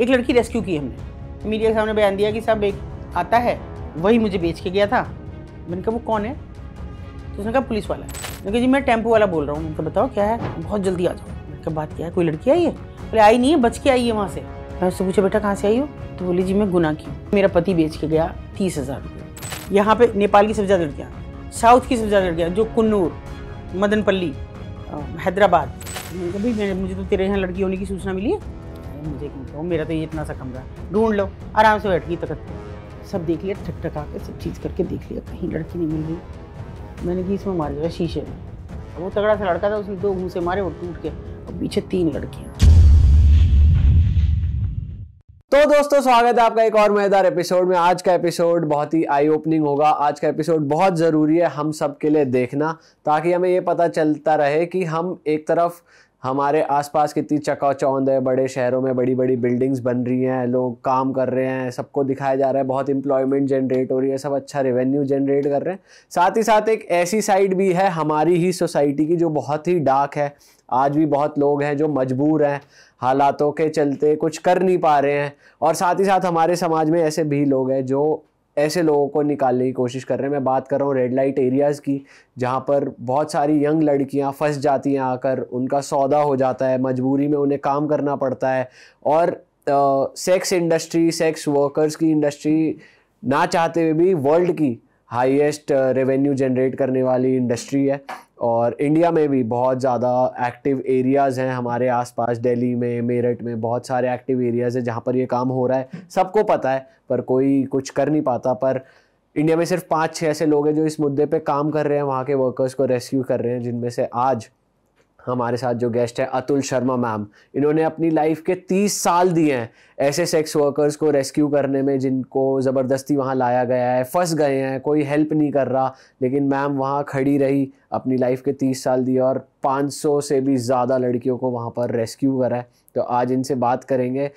एक लड़की रेस्क्यू की हमने मीडिया के सामने बयान दिया कि साहब एक आता है वही मुझे बेच के गया था मैंने कहा वो कौन है तो उसने कहा पुलिस वाला मैंने कहा जी मैं टेम्पो वाला बोल रहा हूँ उनको बताओ क्या है बहुत जल्दी आ जाओ मैंने कहा बात क्या है कोई लड़की आई है बोले आई नहीं है बच के आई है वहाँ से मैं उससे पूछा बेटा कहाँ से आई हो तो बोली जी मैं गुना की मेरा पति बेच के गया तीस हज़ार रुपये यहाँ पर नेपाल की सबसे ज़्यादा लड़कियाँ साउथ की सबसे ज़्यादा लड़कियाँ जो कन्नूर मदनपल्ली हैदराबाद मैंने कहा भाई मुझे तो तेरे यहाँ लड़की होने की सूचना मिली है कि मुझे क्यों कहो मेरा तो ये इतना सा कमरा है ढूंढ लो आराम से बैठ गई तकत तो सब देख लिया ठक ठक के सब चीज़ करके देख लिया कहीं लड़की नहीं मिल रही मैंने कि इसमें मार दिया शीशे में वो तगड़ा सा लड़का था उसने दो घूसे मारे और टूट के और पीछे तीन लड़कियाँ तो दोस्तों स्वागत है आपका एक और मजेदार एपिसोड में आज का एपिसोड बहुत ही आई ओपनिंग होगा आज का एपिसोड बहुत ज़रूरी है हम सब के लिए देखना ताकि हमें ये पता चलता रहे कि हम एक तरफ हमारे आसपास कितनी चकाचौंध है बड़े शहरों में बड़ी बड़ी बिल्डिंग्स बन रही हैं लोग काम कर रहे हैं सबको दिखाया जा रहा है बहुत इंप्लॉयमेंट जनरेट हो रही है सब अच्छा रेवेन्यू जनरेट कर रहे हैं साथ ही साथ एक ऐसी साइड भी है हमारी ही सोसाइटी की जो बहुत ही डार्क है आज भी बहुत लोग हैं जो मजबूर हैं हालातों के चलते कुछ कर नहीं पा रहे हैं और साथ ही साथ हमारे समाज में ऐसे भी लोग हैं जो ऐसे लोगों को निकालने की कोशिश कर रहे हैं मैं बात कर रहा हूँ रेड लाइट एरियाज़ की जहाँ पर बहुत सारी यंग लड़कियाँ फंस जाती हैं आकर उनका सौदा हो जाता है मजबूरी में उन्हें काम करना पड़ता है और सेक्स इंडस्ट्री सेक्स वर्कर्स की इंडस्ट्री ना चाहते हुए भी वर्ल्ड की हाईएस्ट रेवेन्यू जनरेट करने वाली इंडस्ट्री है और इंडिया में भी बहुत ज़्यादा एक्टिव एरियाज़ हैं हमारे आसपास दिल्ली में मेरठ में बहुत सारे एक्टिव एरियाज़ हैं जहाँ पर ये काम हो रहा है सबको पता है पर कोई कुछ कर नहीं पाता पर इंडिया में सिर्फ पाँच छः ऐसे लोग हैं जो इस मुद्दे पे काम कर रहे हैं वहाँ के वर्कर्स को रेस्क्यू कर रहे हैं जिनमें से आज हमारे साथ जो गेस्ट है अतुल शर्मा मैम इन्होंने अपनी लाइफ के तीस साल दिए हैं ऐसे सेक्स वर्कर्स को रेस्क्यू करने में जिनको ज़बरदस्ती वहाँ लाया गया है फंस गए हैं कोई हेल्प नहीं कर रहा लेकिन मैम वहाँ खड़ी रही अपनी लाइफ के तीस साल दिए और 500 से भी ज़्यादा लड़कियों को वहाँ पर रेस्क्यू करा है तो आज इनसे बात करेंगे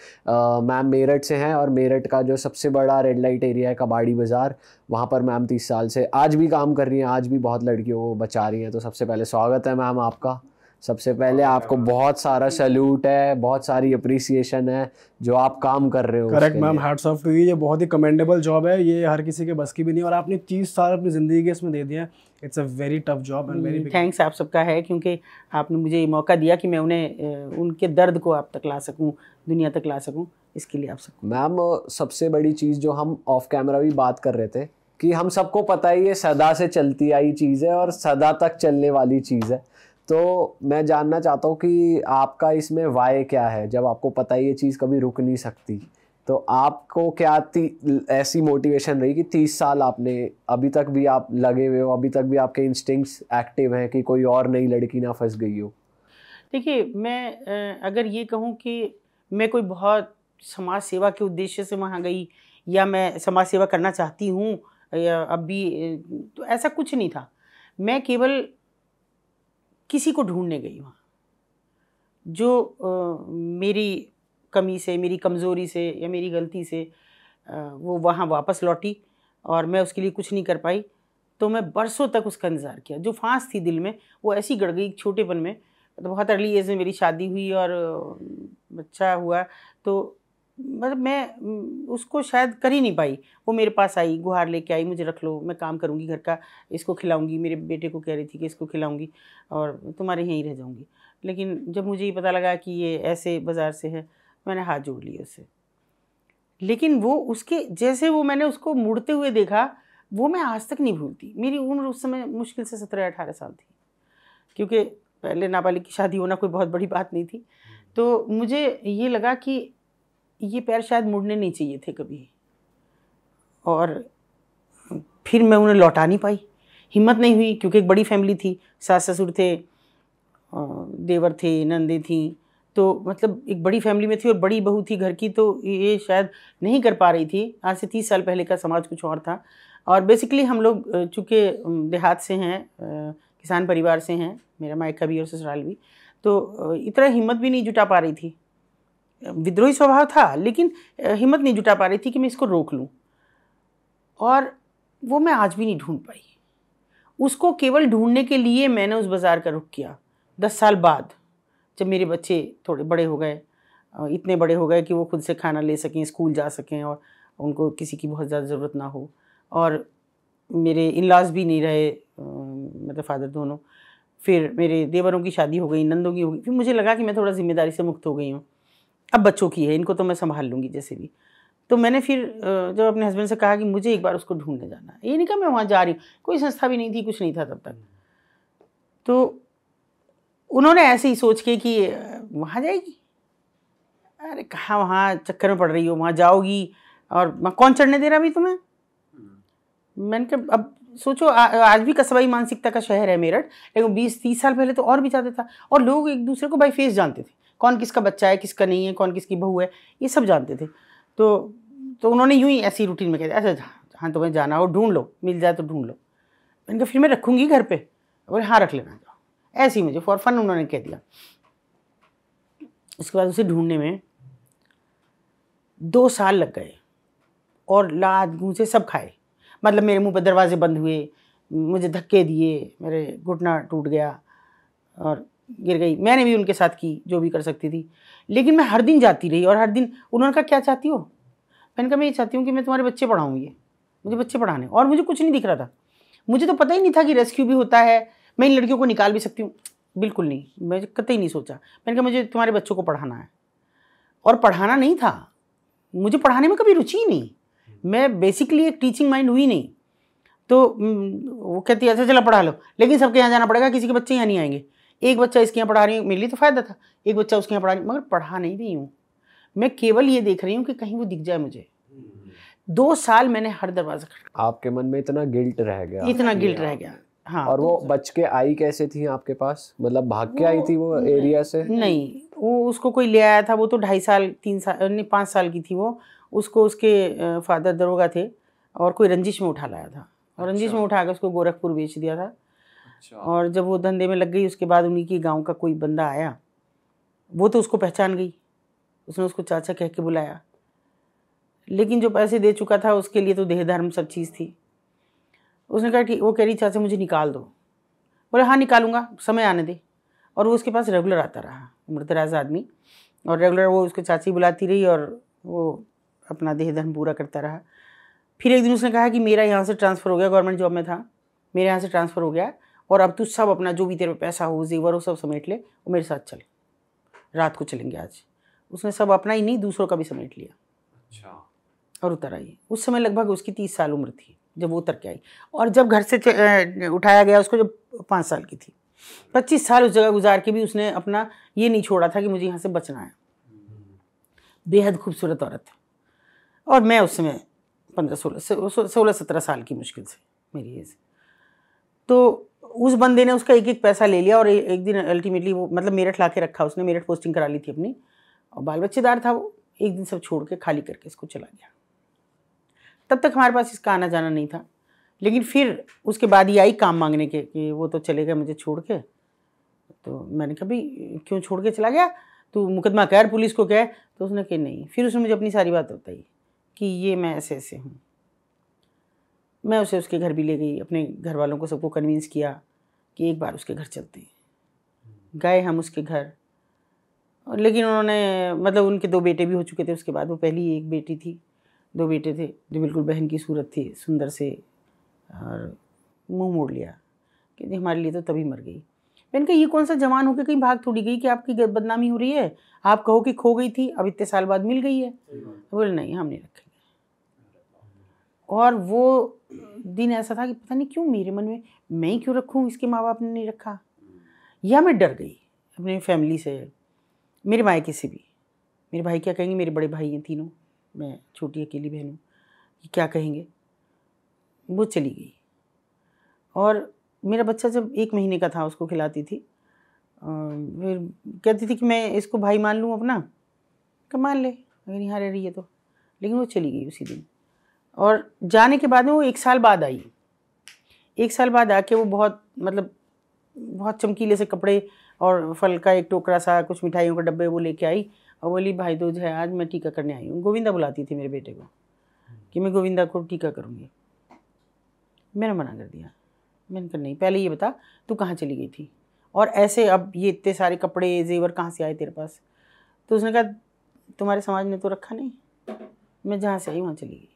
मैम मेरठ से हैं और मेरठ का जो सबसे बड़ा रेड लाइट एरिया है कबाड़ी बाज़ार वहाँ पर मैम तीस साल से आज भी काम कर रही हैं आज भी बहुत लड़कियों को बचा रही हैं तो सबसे पहले स्वागत है मैम आपका सबसे पहले हाँ, आपको हाँ। बहुत सारा सैल्यूट है बहुत सारी अप्रिसिएशन है जो आप काम कर रहे हो करेक्ट मैम हैट्स सॉफ्ट टू ये बहुत ही कमेंडेबल जॉब है ये हर किसी के बस की भी नहीं और आपने तीस साल अपनी ज़िंदगी के इसमें दे दिए हैं it's a very tough job and very thanks आप सबका है क्योंकि आपने मुझे ये मौका दिया कि मैं उन्हें उनके दर्द को आप तक ला सकूँ दुनिया तक ला सकूँ इसके लिए आप सबको मैम सबसे बड़ी चीज़ जो हम ऑफ कैमरा भी बात कर रहे थे कि हम सबको पता ही ये सदा से चलती आई चीज़ है और सदा तक चलने वाली चीज़ है तो मैं जानना चाहता हूँ कि आपका इसमें वाय क्या है जब आपको पता है ये चीज़ कभी रुक नहीं सकती तो आपको क्या ऐसी मोटिवेशन रही कि तीस साल आपने अभी तक भी आप लगे हुए हो अभी तक भी आपके इंस्टिंक्ट्स एक्टिव हैं कि कोई और नई लड़की ना फंस गई हो देखिए मैं अगर ये कहूँ कि मैं कोई बहुत समाज सेवा के उद्देश्य से वहाँ गई या मैं समाज सेवा करना चाहती हूँ या अब भी तो ऐसा कुछ नहीं था मैं केवल किसी को ढूंढने गई वहाँ जो आ, मेरी कमी से मेरी कमज़ोरी से या मेरी गलती से आ, वो वहाँ वापस लौटी और मैं उसके लिए कुछ नहीं कर पाई तो मैं बरसों तक उसका इंतज़ार किया जो फांस थी दिल में वो ऐसी गड़ गई छोटेपन में तो बहुत अर्ली एज में मेरी शादी हुई और बच्चा हुआ तो मतलब मैं उसको शायद कर ही नहीं पाई वो मेरे पास आई गुहार लेके आई मुझे रख लो मैं काम करूँगी घर का इसको खिलाऊँगी मेरे बेटे को कह रही थी कि इसको खिलाऊँगी और तुम्हारे यहीं रह जाऊँगी लेकिन जब मुझे ये पता लगा कि ये ऐसे बाज़ार से है मैंने हाथ जोड़ लिया उससे लेकिन वो उसके जैसे वो मैंने उसको मुड़ते हुए देखा वो मैं आज तक नहीं भूलती मेरी उम्र उस समय मुश्किल से सत्रह अठारह साल थी क्योंकि पहले नाबालिग की शादी होना कोई बहुत बड़ी बात नहीं थी हम्म। तो मुझे ये लगा कि ये पैर शायद मुड़ने नहीं चाहिए थे कभी और फिर मैं उन्हें लौटा नहीं पाई हिम्मत नहीं हुई क्योंकि एक बड़ी फैमिली थी सास ससुर थे देवर थे नंदे थी तो मतलब एक बड़ी फैमिली में थी और बड़ी बहू थी घर की तो ये शायद नहीं कर पा रही थी आज से तीस साल पहले का समाज कुछ और था और बेसिकली हम लोग चूँकि देहात से हैं किसान परिवार से हैं मेरा मायका भी और ससुराल भी तो इतना हिम्मत भी नहीं जुटा पा रही थी विद्रोही स्वभाव था लेकिन हिम्मत नहीं जुटा पा रही थी कि मैं इसको रोक लूँ और वो मैं आज भी नहीं ढूंढ पाई उसको केवल ढूंढने के लिए मैंने उस बाज़ार का रुख किया दस साल बाद जब मेरे बच्चे थोड़े बड़े हो गए इतने बड़े हो गए कि वो खुद से खाना ले सकें स्कूल जा सकें और उनको किसी की बहुत ज़्यादा ज़रूरत ना हो और मेरे इन भी नहीं रहे मतलब फादर दोनों फिर मेरे देवरों की शादी हो गई नंदों की हो गई फिर मुझे लगा कि मैं थोड़ा ज़िम्मेदारी से मुक्त हो गई हूँ अब बच्चों की है इनको तो मैं संभाल लूँगी जैसे भी तो मैंने फिर जब अपने हस्बैंड से कहा कि मुझे एक बार उसको ढूंढने जाना है ये नहीं कहा मैं वहाँ जा रही हूँ कोई संस्था भी नहीं थी कुछ नहीं था तब तक तो उन्होंने ऐसे ही सोच के कि वहाँ जाएगी अरे कहाँ वहाँ चक्कर में पड़ रही हो वहाँ जाओगी और कौन चढ़ने दे रहा अभी तुम्हें मैंने कहा अब सोचो आ, आज भी कस्बाई मानसिकता का शहर है मेरठ लेकिन बीस तीस साल पहले तो और भी जाते था और लोग एक दूसरे को बाई फेस जानते थे कौन किसका बच्चा है किसका नहीं है कौन किसकी बहू है ये सब जानते थे तो तो उन्होंने यूँ ही ऐसी रूटीन में कह दिया अच्छा हाँ तुम्हें जाना हो ढूंढ लो मिल जाए तो ढूंढ लो मैंने कहा फिर मैं रखूँगी घर पर बोले हाँ रख लेना जाओ ऐसे ही मुझे फॉर फन उन्होंने कह दिया उसके बाद उसे ढूंढने में दो साल लग गए और लाद से सब खाए मतलब मेरे मुंह पर दरवाजे बंद हुए मुझे धक्के दिए मेरे घुटना टूट गया और गिर गई मैंने भी उनके साथ की जो भी कर सकती थी लेकिन मैं हर दिन जाती रही और हर दिन उन्होंने कहा क्या चाहती हो मैंने कहा मैं ये चाहती हूँ कि मैं तुम्हारे बच्चे पढ़ाऊँ ये मुझे बच्चे पढ़ाने और मुझे कुछ नहीं दिख रहा था मुझे तो पता ही नहीं था कि रेस्क्यू भी होता है मैं इन लड़कियों को निकाल भी सकती हूँ बिल्कुल नहीं मैं कतई नहीं सोचा मैंने कहा मुझे तुम्हारे बच्चों को पढ़ाना है और पढ़ाना नहीं था मुझे पढ़ाने में कभी रुचि ही नहीं मैं बेसिकली एक टीचिंग माइंड हुई नहीं तो हम्म, वो कहती है अच्छा चला पढ़ा लो लेकिन सबके यहाँ जाना पड़ेगा किसी के बच्चे यहाँ नहीं आएंगे एक बच्चा इसके यहाँ पढ़ा रही हूँ मेरे लिए तो फ़ायदा था एक बच्चा उसके यहाँ पढ़ा रही मगर पढ़ा नहीं रही हूँ मैं केवल ये देख रही हूँ कि कहीं वो दिख जाए मुझे दो साल मैंने हर दरवाज़ा खड़ा आपके मन में इतना गिल्ट रह गया इतना गिल्ट रह गया हाँ और वो बच के आई कैसे थी आपके पास मतलब भाग के आई थी वो एरिया से नहीं वो उसको कोई ले आया था वो तो ढाई साल तीन साल नहीं पाँच साल की थी वो उसको उसके फादर दरोगा थे और कोई रंजिश में उठा लाया था और रंजिश अच्छा। में उठा के उसको गोरखपुर बेच दिया था अच्छा। और जब वो धंधे में लग गई उसके बाद उन्हीं के गांव का कोई बंदा आया वो तो उसको पहचान गई उसने उसको चाचा कह के बुलाया लेकिन जो पैसे दे चुका था उसके लिए तो देह धर्म सब चीज़ थी उसने कहा कि वो कह रही चाचा मुझे निकाल दो बोले हाँ निकालूंगा समय आने दे और वो उसके पास रेगुलर आता रहा उम्रदराज आदमी और रेगुलर वो उसको चाची बुलाती रही और वो अपना देह धर्म पूरा करता रहा फिर एक दिन उसने कहा कि मेरा यहाँ से ट्रांसफ़र हो गया गवर्नमेंट जॉब में था मेरे यहाँ से ट्रांसफ़र हो गया और अब तू सब अपना जो भी तेरे पैसा हो जेवर हो सब समेट ले और मेरे साथ चले रात को चलेंगे आज उसने सब अपना ही नहीं दूसरों का भी समेट लिया अच्छा और उतर आई उस समय लगभग उसकी तीस साल उम्र थी जब वो उतर के आई और जब घर से उठाया गया उसको जब पाँच साल की थी पच्चीस साल उस जगह गुजार के भी उसने अपना ये नहीं छोड़ा था कि मुझे यहाँ से बचना है हम्म। बेहद खूबसूरत औरत है और मैं उस समय पंद्रह सोलह सोलह सत्रह साल की मुश्किल से मेरी एज तो उस बंदे ने उसका एक एक पैसा ले लिया और एक दिन अल्टीमेटली वो मतलब मेरठ ला के रखा उसने मेरठ पोस्टिंग करा ली थी अपनी और बाल बच्चेदार था वो एक दिन सब छोड़ के खाली करके इसको चला गया तब तक हमारे पास इसका आना जाना नहीं था लेकिन फिर उसके बाद ही आई काम मांगने के कि वो तो चले गए मुझे छोड़ के तो मैंने कहा भाई क्यों छोड़ के चला गया तो मुकदमा कर पुलिस को कह तो उसने कहा नहीं फिर उसने मुझे अपनी सारी बात बताई कि ये मैं ऐसे ऐसे हूँ मैं उसे उसके घर भी ले गई अपने घर वालों को सबको कन्विंस किया कि एक बार उसके घर चलते हैं गए हम उसके घर लेकिन उन्होंने मतलब उनके दो बेटे भी हो चुके थे उसके बाद वो पहली एक बेटी थी दो बेटे थे जो बिल्कुल बहन की सूरत थी सुंदर से और मुंह मोड़ लिया कि हमारे लिए तो तभी मर गई मैंने कहा ये कौन सा जवान होकर कहीं भाग थोड़ी गई कि आपकी बदनामी हो रही है आप कहो कि खो गई थी अब इतने साल बाद मिल गई है बोले नहीं हम नहीं रखेंगे और वो दिन ऐसा था कि पता नहीं क्यों मेरे मन में मैं ही क्यों रखूँ इसके माँ बाप ने नहीं रखा या मैं डर गई अपने फैमिली से मेरे मायके से भी मेरे भाई क्या कहेंगे मेरे बड़े भाई हैं तीनों मैं छोटी अकेली बहन हूँ क्या कहेंगे वो चली गई और मेरा बच्चा जब एक महीने का था उसको खिलाती थी फिर कहती थी कि मैं इसको भाई मान लूँ अपना कब मान ले अगर यहाँ रह रही है तो लेकिन वो चली गई उसी दिन और जाने के बाद में वो एक साल बाद आई एक साल बाद आके वो बहुत मतलब बहुत चमकीले से कपड़े और फल का एक टोकरा सा कुछ मिठाइयों के डब्बे वो लेके आई और बोली भाई दो तो जो है आज मैं टीका करने आई हूँ गोविंदा बुलाती थी मेरे बेटे को कि मैं गोविंदा को टीका करूँगी मैंने मना कर दिया मैंने कहा नहीं पहले ये बता तू कहाँ चली गई थी और ऐसे अब ये इतने सारे कपड़े जेवर कहाँ से आए तेरे पास तो उसने कहा तुम्हारे समाज ने तो रखा नहीं मैं जहाँ से आई वहाँ चली गई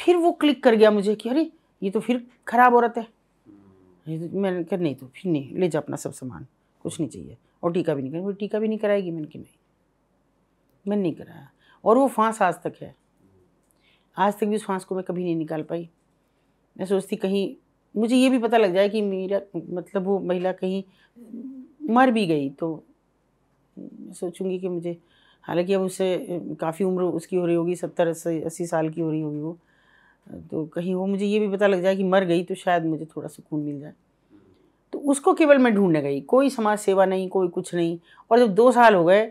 फिर वो क्लिक कर गया मुझे कि अरे ये तो फिर ख़राब औरत है हम्म। तो मैंने कहा नहीं तो फिर नहीं ले जा अपना सब सामान कुछ नहीं चाहिए और टीका भी नहीं कर टीका भी नहीं कराएगी मैंने कि नहीं मैंने नहीं कराया और वो फांस आज तक है आज तक भी उस फांस को मैं कभी नहीं निकाल पाई मैं सोचती कहीं मुझे ये भी पता लग जाए कि मेरा मतलब वो महिला कहीं मर भी गई तो सोचूंगी कि मुझे हालांकि अब उससे काफ़ी उम्र उसकी हो रही होगी सत्तर अस्सी साल की हो रही होगी वो तो कहीं वो मुझे ये भी पता लग जाए कि मर गई तो शायद मुझे थोड़ा सुकून मिल जाए तो उसको केवल मैं ढूंढने गई कोई समाज सेवा नहीं कोई कुछ नहीं और जब दो साल हो गए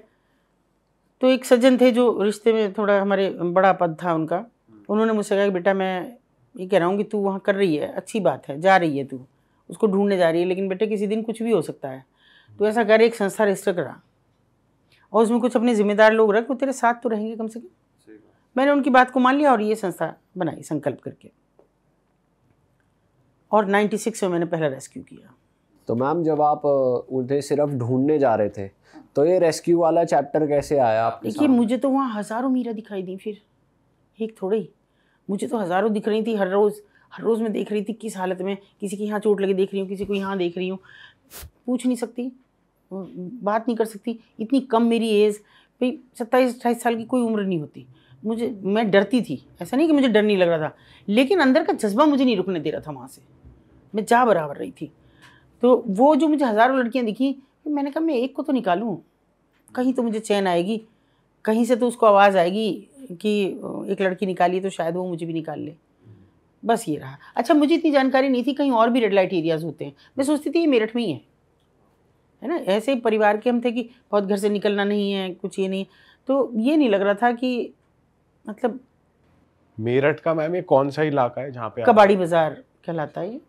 तो एक सज्जन थे जो रिश्ते में थोड़ा हमारे बड़ा पद था उनका उन्होंने मुझसे कहा कि बेटा मैं ये कह रहा हूँ कि तू वहाँ कर रही है अच्छी बात है जा रही है तू उसको ढूंढने जा रही है लेकिन बेटे किसी दिन कुछ भी हो सकता है तो ऐसा कर एक संस्था रजिस्टर करा और उसमें कुछ अपने जिम्मेदार लोग रख वो तेरे साथ तो रहेंगे कम से कम मैंने उनकी बात को मान लिया और ये संस्था बनाई संकल्प करके और 96 में मैंने पहला रेस्क्यू किया तो मैम जब आप उन्हें सिर्फ ढूंढने जा रहे थे तो ये रेस्क्यू वाला चैप्टर कैसे आया आप देखिए मुझे तो वहाँ हज़ारों मीरा दिखाई दी फिर एक थोड़े ही मुझे तो हज़ारों दिख रही थी हर रोज़ हर रोज़ मैं देख रही थी किस हालत में किसी की यहाँ चोट लगी देख रही हूँ किसी को यहाँ देख रही हूँ पूछ नहीं सकती बात नहीं कर सकती इतनी कम मेरी एज भाई सत्ताईस अट्ठाईस साल की कोई उम्र नहीं होती मुझे मैं डरती थी ऐसा नहीं कि मुझे डर नहीं लग रहा था लेकिन अंदर का जज्बा मुझे नहीं रुकने दे रहा था वहाँ से मैं जा बराबर रही थी तो वो जो मुझे हज़ारों लड़कियाँ दिखी मैंने कहा मैं एक को तो निकालूँ कहीं तो मुझे चैन आएगी कहीं से तो उसको आवाज़ आएगी कि एक लड़की निकाली तो शायद वो मुझे भी निकाल ले बस ये रहा अच्छा मुझे इतनी जानकारी नहीं थी कहीं और भी रेड लाइट एरियाज होते हैं मैं सोचती थी ये मेरठ में ही है है ना ऐसे परिवार के हम थे कि बहुत घर से निकलना नहीं है कुछ ये नहीं तो ये नहीं लग रहा था कि मतलब मेरठ का मैम ये कौन सा इलाका है जहाँ पे कबाड़ी बाजार कहलाता है ये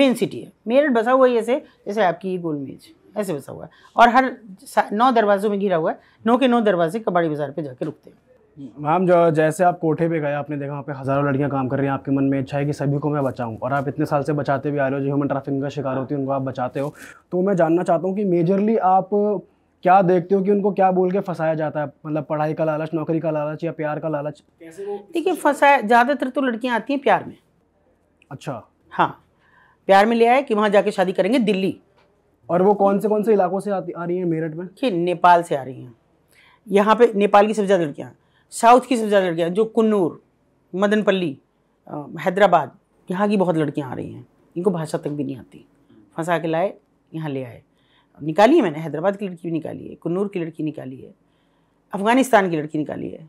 मेन सिटी है मेरठ बसा हुआ है ऐसे जैसे आपकी ये गोल मेज ऐसे बसा हुआ है और हर नौ दरवाजों में घिरा हुआ है नौ के नौ दरवाजे कबाड़ी बाजार पे जाके रुकते हैं मैम जो जैसे आप कोठे पे गए आपने देखा वहाँ पे हज़ारों लड़कियाँ काम कर रही हैं आपके मन में इच्छा है कि सभी को मैं बचाऊँ और आप इतने साल से बचाते भी आ रहे हो जो ह्यूमन ट्रैफिकिंग का शिकार होती है उनको आप बचाते हो तो मैं जानना चाहता हूँ कि मेजरली आप क्या देखते हो कि उनको क्या बोल के फंसाया जाता है मतलब पढ़ाई का लालच नौकरी का लालच या प्यार का लालच देखिए फंसाया ज़्यादातर तो लड़कियाँ आती हैं प्यार में अच्छा हाँ प्यार में ले आए कि वहाँ जाके शादी करेंगे दिल्ली और वो कौन से कौन से इलाकों से आती आ रही हैं मेरठ में कि नेपाल से आ रही हैं यहाँ पे नेपाल की सबसे ज़्यादा लड़कियाँ साउथ की सबसे ज़्यादा लड़कियाँ जो कन्नूर मदनपल्ली हैदराबाद यहाँ की बहुत लड़कियाँ आ रही हैं इनको भाषा तक भी नहीं आती फंसा के लाए यहाँ ले आए निकाली है मैंने हैदराबाद की लड़की भी निकाली है कन्नूर की लड़की निकाली है अफगानिस्तान की लड़की निकाली है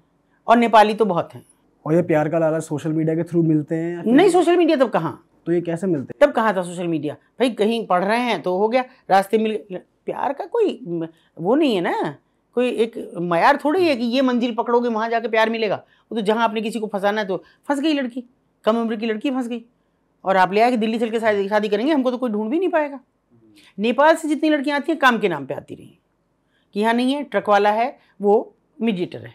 और नेपाली तो बहुत हैं और ये प्यार का लाला सोशल मीडिया के थ्रू मिलते हैं नहीं सोशल मीडिया तब कहाँ तो ये कैसे मिलते तब कहाँ था सोशल मीडिया भाई कहीं पढ़ रहे हैं तो हो गया रास्ते मिल प्यार का कोई वो नहीं है ना कोई एक मैार थोड़ी है कि ये मंजिल पकड़ोगे वहाँ जाके प्यार मिलेगा वो तो जहाँ आपने किसी को फंसाना है तो फंस गई लड़की कम उम्र की लड़की फंस गई और आप ले आए कि दिल्ली चल के शादी करेंगे हमको तो कोई ढूंढ भी नहीं पाएगा नेपाल से जितनी लड़कियाँ आती हैं काम के नाम पर आती रही कि यहाँ नहीं है ट्रक वाला है वो मीडिएटर है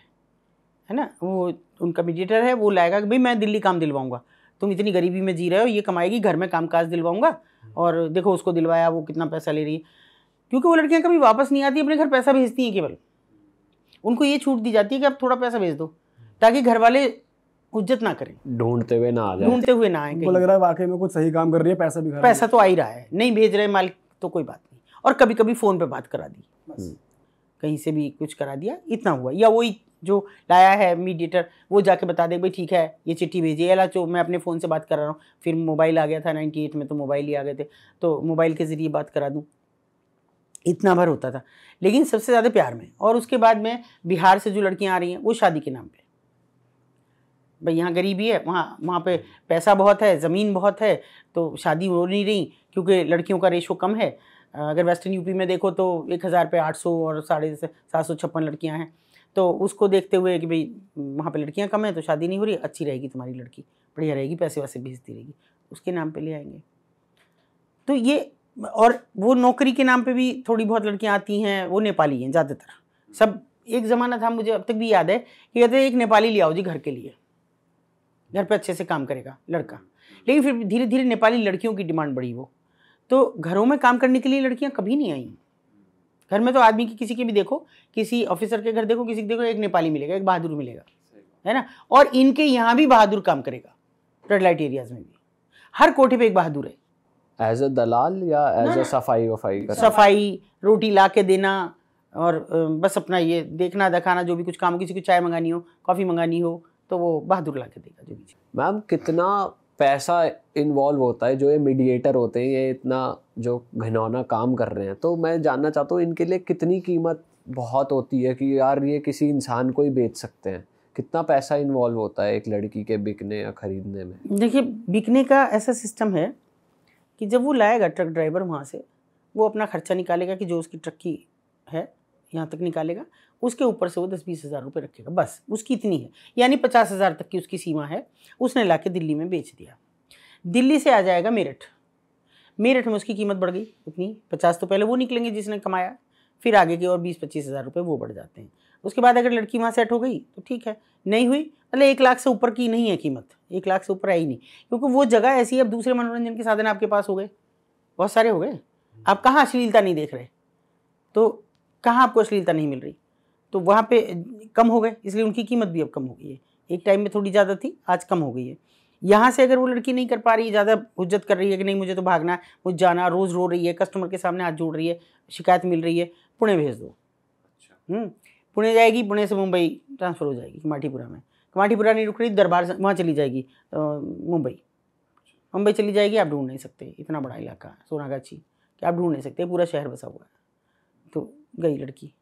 है ना वो उनका मीडिएटर है वो लाएगा कि भाई मैं दिल्ली काम दिलवाऊंगा तुम इतनी गरीबी में जी रहे हो ये कमाएगी घर में काम काज दिलवाऊंगा और देखो उसको दिलवाया वो कितना पैसा ले रही है क्योंकि वो लड़कियां कभी वापस नहीं आती अपने घर पैसा भेजती हैं केवल उनको ये छूट दी जाती है कि आप थोड़ा पैसा भेज दो ताकि घर वाले उज्जत ना करें ढूंढते हुए ना ढूंढते हुए ना आए लग रहा है वाकई में कुछ सही काम कर रही है पैसा भी पैसा तो आ ही रहा है नहीं भेज रहे मालिक तो कोई बात नहीं और कभी कभी फ़ोन पे बात करा दी हम्म। कहीं से भी कुछ करा दिया इतना हुआ या वही जो लाया है मीडिएटर वो जाके बता दे भाई ठीक है ये चिट्ठी भेजिए अला लाचो मैं अपने फ़ोन से बात करा रहा हूँ फिर मोबाइल आ गया था नाइन्टी एट में तो मोबाइल ही आ गए थे तो मोबाइल के ज़रिए बात करा दूँ इतना भर होता था लेकिन सबसे ज़्यादा प्यार में और उसके बाद में बिहार से जो लड़कियाँ आ रही हैं वो शादी के नाम पर भाई यहाँ गरीबी है वहाँ वहाँ पे पैसा बहुत है ज़मीन बहुत है तो शादी हो नहीं रही क्योंकि लड़कियों का रेशो कम है अगर वेस्टर्न यूपी में देखो तो एक हज़ार पे आठ सौ और साढ़े सात सौ छप्पन लड़कियाँ हैं तो उसको देखते हुए कि भाई वहाँ पे लड़कियाँ कम हैं तो शादी नहीं हो रही अच्छी रहेगी तुम्हारी लड़की बढ़िया रहेगी पैसे वैसे भेजती रहेगी उसके नाम पर ले आएंगे तो ये और वो नौकरी के नाम पर भी थोड़ी बहुत लड़कियाँ आती हैं वो नेपाली हैं ज़्यादातर सब एक ज़माना था मुझे अब तक भी याद है कि कहते एक नेपाली ले आओ जी घर के लिए घर पर अच्छे से काम करेगा लड़का लेकिन फिर धीरे धीरे नेपाली लड़कियों की डिमांड बढ़ी वो तो घरों में काम करने के लिए लड़कियाँ कभी नहीं आई घर में तो आदमी की किसी के भी देखो किसी ऑफिसर के घर देखो किसी के देखो एक नेपाली मिलेगा एक बहादुर मिलेगा है ना और इनके यहाँ भी बहादुर काम करेगा रेड लाइट एरियाज में भी हर कोठे पे एक बहादुर है एज अ दलाल या एज अ सफाई वफाई सफाई रोटी ला के देना और बस अपना ये देखना दिखाना जो भी कुछ काम हो किसी को चाय मंगानी हो कॉफ़ी मंगानी हो तो वो बहादुर ला के देगा जी मैम कितना पैसा इन्वॉल्व होता है जो ये मीडिएटर होते हैं ये इतना जो घिनौना काम कर रहे हैं तो मैं जानना चाहता हूँ इनके लिए कितनी कीमत बहुत होती है कि यार ये किसी इंसान को ही बेच सकते हैं कितना पैसा इन्वॉल्व होता है एक लड़की के बिकने या ख़रीदने में देखिए बिकने का ऐसा सिस्टम है कि जब वो लाएगा ट्रक ड्राइवर वहाँ से वो अपना खर्चा निकालेगा कि जो उसकी ट्रक की है यहाँ तक निकालेगा उसके ऊपर से वो दस बीस हज़ार रुपये रखेगा बस उसकी इतनी है यानी पचास हज़ार तक की उसकी सीमा है उसने ला दिल्ली में बेच दिया दिल्ली से आ जाएगा मेरठ मेरठ में उसकी कीमत बढ़ गई उतनी पचास तो पहले वो निकलेंगे जिसने कमाया फिर आगे के और बीस पच्चीस हज़ार रुपये वो बढ़ जाते हैं उसके बाद अगर लड़की वहाँ सेट हो गई तो ठीक है नहीं हुई मतलब एक लाख से ऊपर की नहीं है कीमत एक लाख से ऊपर आई नहीं क्योंकि वो जगह ऐसी है अब दूसरे मनोरंजन के साधन आपके पास हो गए बहुत सारे हो गए आप कहाँ अश्लीलता नहीं देख रहे तो कहाँ आपको अश्लीलता नहीं मिल रही तो वहाँ पे कम हो गए इसलिए उनकी कीमत भी अब कम हो गई है एक टाइम में थोड़ी ज़्यादा थी आज कम हो गई है यहाँ से अगर वो लड़की नहीं कर पा रही है ज़्यादा हुज्जत कर रही है कि नहीं मुझे तो भागना है मुझे जाना रोज़ रो रही है कस्टमर के सामने हाथ जोड़ रही है शिकायत मिल रही है पुणे भेज दो अच्छा हम्म, पुणे जाएगी पुणे से मुंबई ट्रांसफ़र हो जाएगी कमाठीपुरा में कमाठीपुरा नहीं रुक रही दरबार वहाँ चली जाएगी मुंबई मुंबई चली जाएगी आप ढूंढ नहीं सकते इतना बड़ा इलाका है सोनागाछी कि आप ढूंढ नहीं सकते पूरा शहर बसा हुआ है तो गई लड़की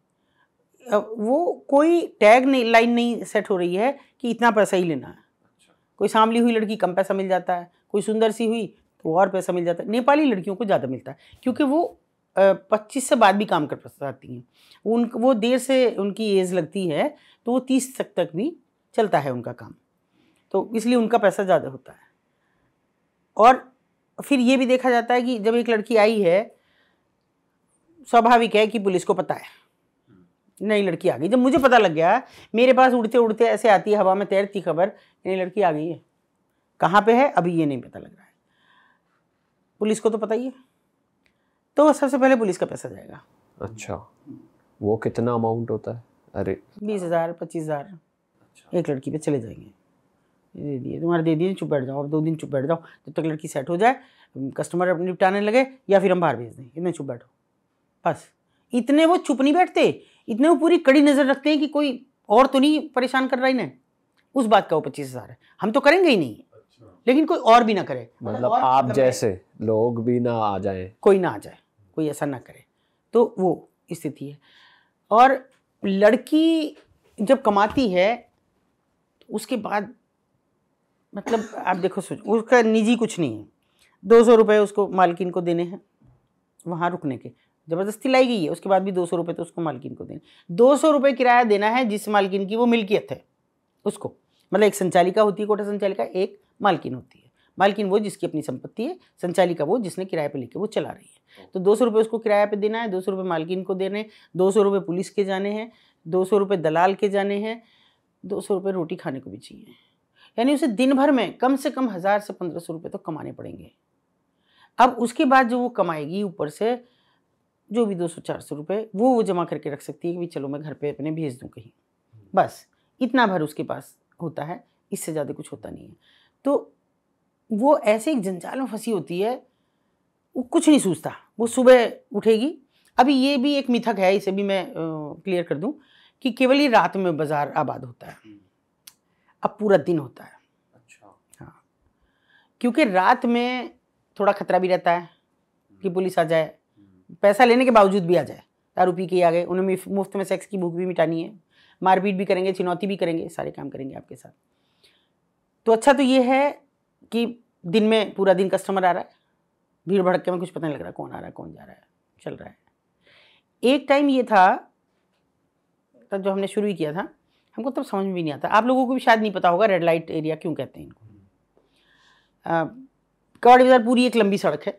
वो कोई टैग नहीं लाइन नहीं सेट हो रही है कि इतना पैसा ही लेना है अच्छा। कोई सामली हुई लड़की कम पैसा मिल जाता है कोई सुंदर सी हुई तो और पैसा मिल जाता है नेपाली लड़कियों को ज़्यादा मिलता है क्योंकि वो पच्चीस से बाद भी काम कर पाती हैं उन वो देर से उनकी एज लगती है तो वो तीस तक तक भी चलता है उनका काम तो इसलिए उनका पैसा ज़्यादा होता है और फिर ये भी देखा जाता है कि जब एक लड़की आई है स्वाभाविक है कि पुलिस को पता है नई लड़की आ गई जब मुझे पता लग गया मेरे पास उड़ते उड़ते ऐसे आती है हवा में तैरती खबर नई लड़की आ गई है कहाँ पे है अभी ये नहीं पता लग रहा है पुलिस को तो पता ही है तो सबसे पहले पुलिस का पैसा जाएगा अच्छा वो कितना अमाउंट होता है अरे बीस हज़ार पच्चीस हज़ार अच्छा। एक लड़की पे चले जाएंगे दे दिए तुम्हारे दे दिए चुप बैठ जाओ अब दो दिन चुप बैठ जाओ जब तक लड़की सेट हो जाए कस्टमर निपटाने लगे या फिर हम बाहर भेज दें इतने चुप बैठो बस इतने वो चुप नहीं बैठते इतने वो पूरी कड़ी नज़र रखते हैं कि कोई और तो नहीं परेशान कर रहा इन्हें उस बात का वो पच्चीस हज़ार है हम तो करेंगे ही नहीं अच्छा। लेकिन कोई और भी ना करे मतलब आप जैसे लोग भी ना आ जाए कोई ना आ जाए कोई ऐसा ना करे तो वो स्थिति है और लड़की जब कमाती है तो उसके बाद मतलब आप देखो सोच उसका निजी कुछ नहीं है दो सौ रुपये उसको मालकिन को देने हैं वहाँ रुकने के ज़बरदस्ती लाई गई है उसके बाद भी दो सौ रुपये तो उसको मालकिन को देने दो सौ रुपये किराया देना है जिस मालकिन की वो मिल्कियत है उसको मतलब एक संचालिका होती है कोटा संचालिका एक मालकिन होती है मालकिन वो जिसकी अपनी संपत्ति है संचालिका वो जिसने किराए पर लेके वो चला रही है तो दो सौ रुपये उसको किराए पर देना है दो सौ रुपये मालकिन को देने दो सौ रुपये पुलिस के जाने हैं दो सौ रुपये दलाल के जाने हैं दो सौ रुपये रोटी खाने को भी चाहिए यानी उसे दिन भर में कम से कम हज़ार से पंद्रह सौ रुपये तो कमाने पड़ेंगे अब उसके बाद जो वो कमाएगी ऊपर से जो भी दो सौ चार सौ रुपये वो वो जमा करके रख सकती है कि चलो मैं घर पे अपने भेज दूँ कहीं बस इतना भर उसके पास होता है इससे ज़्यादा कुछ होता नहीं है तो वो ऐसे एक जंजाल में फंसी होती है वो कुछ नहीं सूझता वो सुबह उठेगी अभी ये भी एक मिथक है इसे भी मैं क्लियर कर दूं कि केवल ही रात में बाज़ार आबाद होता है हम्म। अब पूरा दिन होता है अच्छा हाँ क्योंकि रात में थोड़ा खतरा भी रहता है कि हम्म। पुलिस आ जाए पैसा लेने के बावजूद भी आ जाए दारू पी के आ गए उन्हें मुफ्त में सेक्स की भूख भी मिटानी है मारपीट भी करेंगे चुनौती भी करेंगे सारे काम करेंगे आपके साथ तो अच्छा तो ये है कि दिन में पूरा दिन कस्टमर आ रहा है भीड़ भड़के में कुछ पता नहीं लग रहा कौन आ रहा है कौन जा रहा है चल रहा है एक टाइम ये था तब जो हमने शुरू ही किया था हमको तब समझ में भी नहीं आता आप लोगों को भी शायद नहीं पता होगा रेड लाइट एरिया क्यों कहते हैं इनको कवाड़ी बाज़ार पूरी एक लंबी सड़क है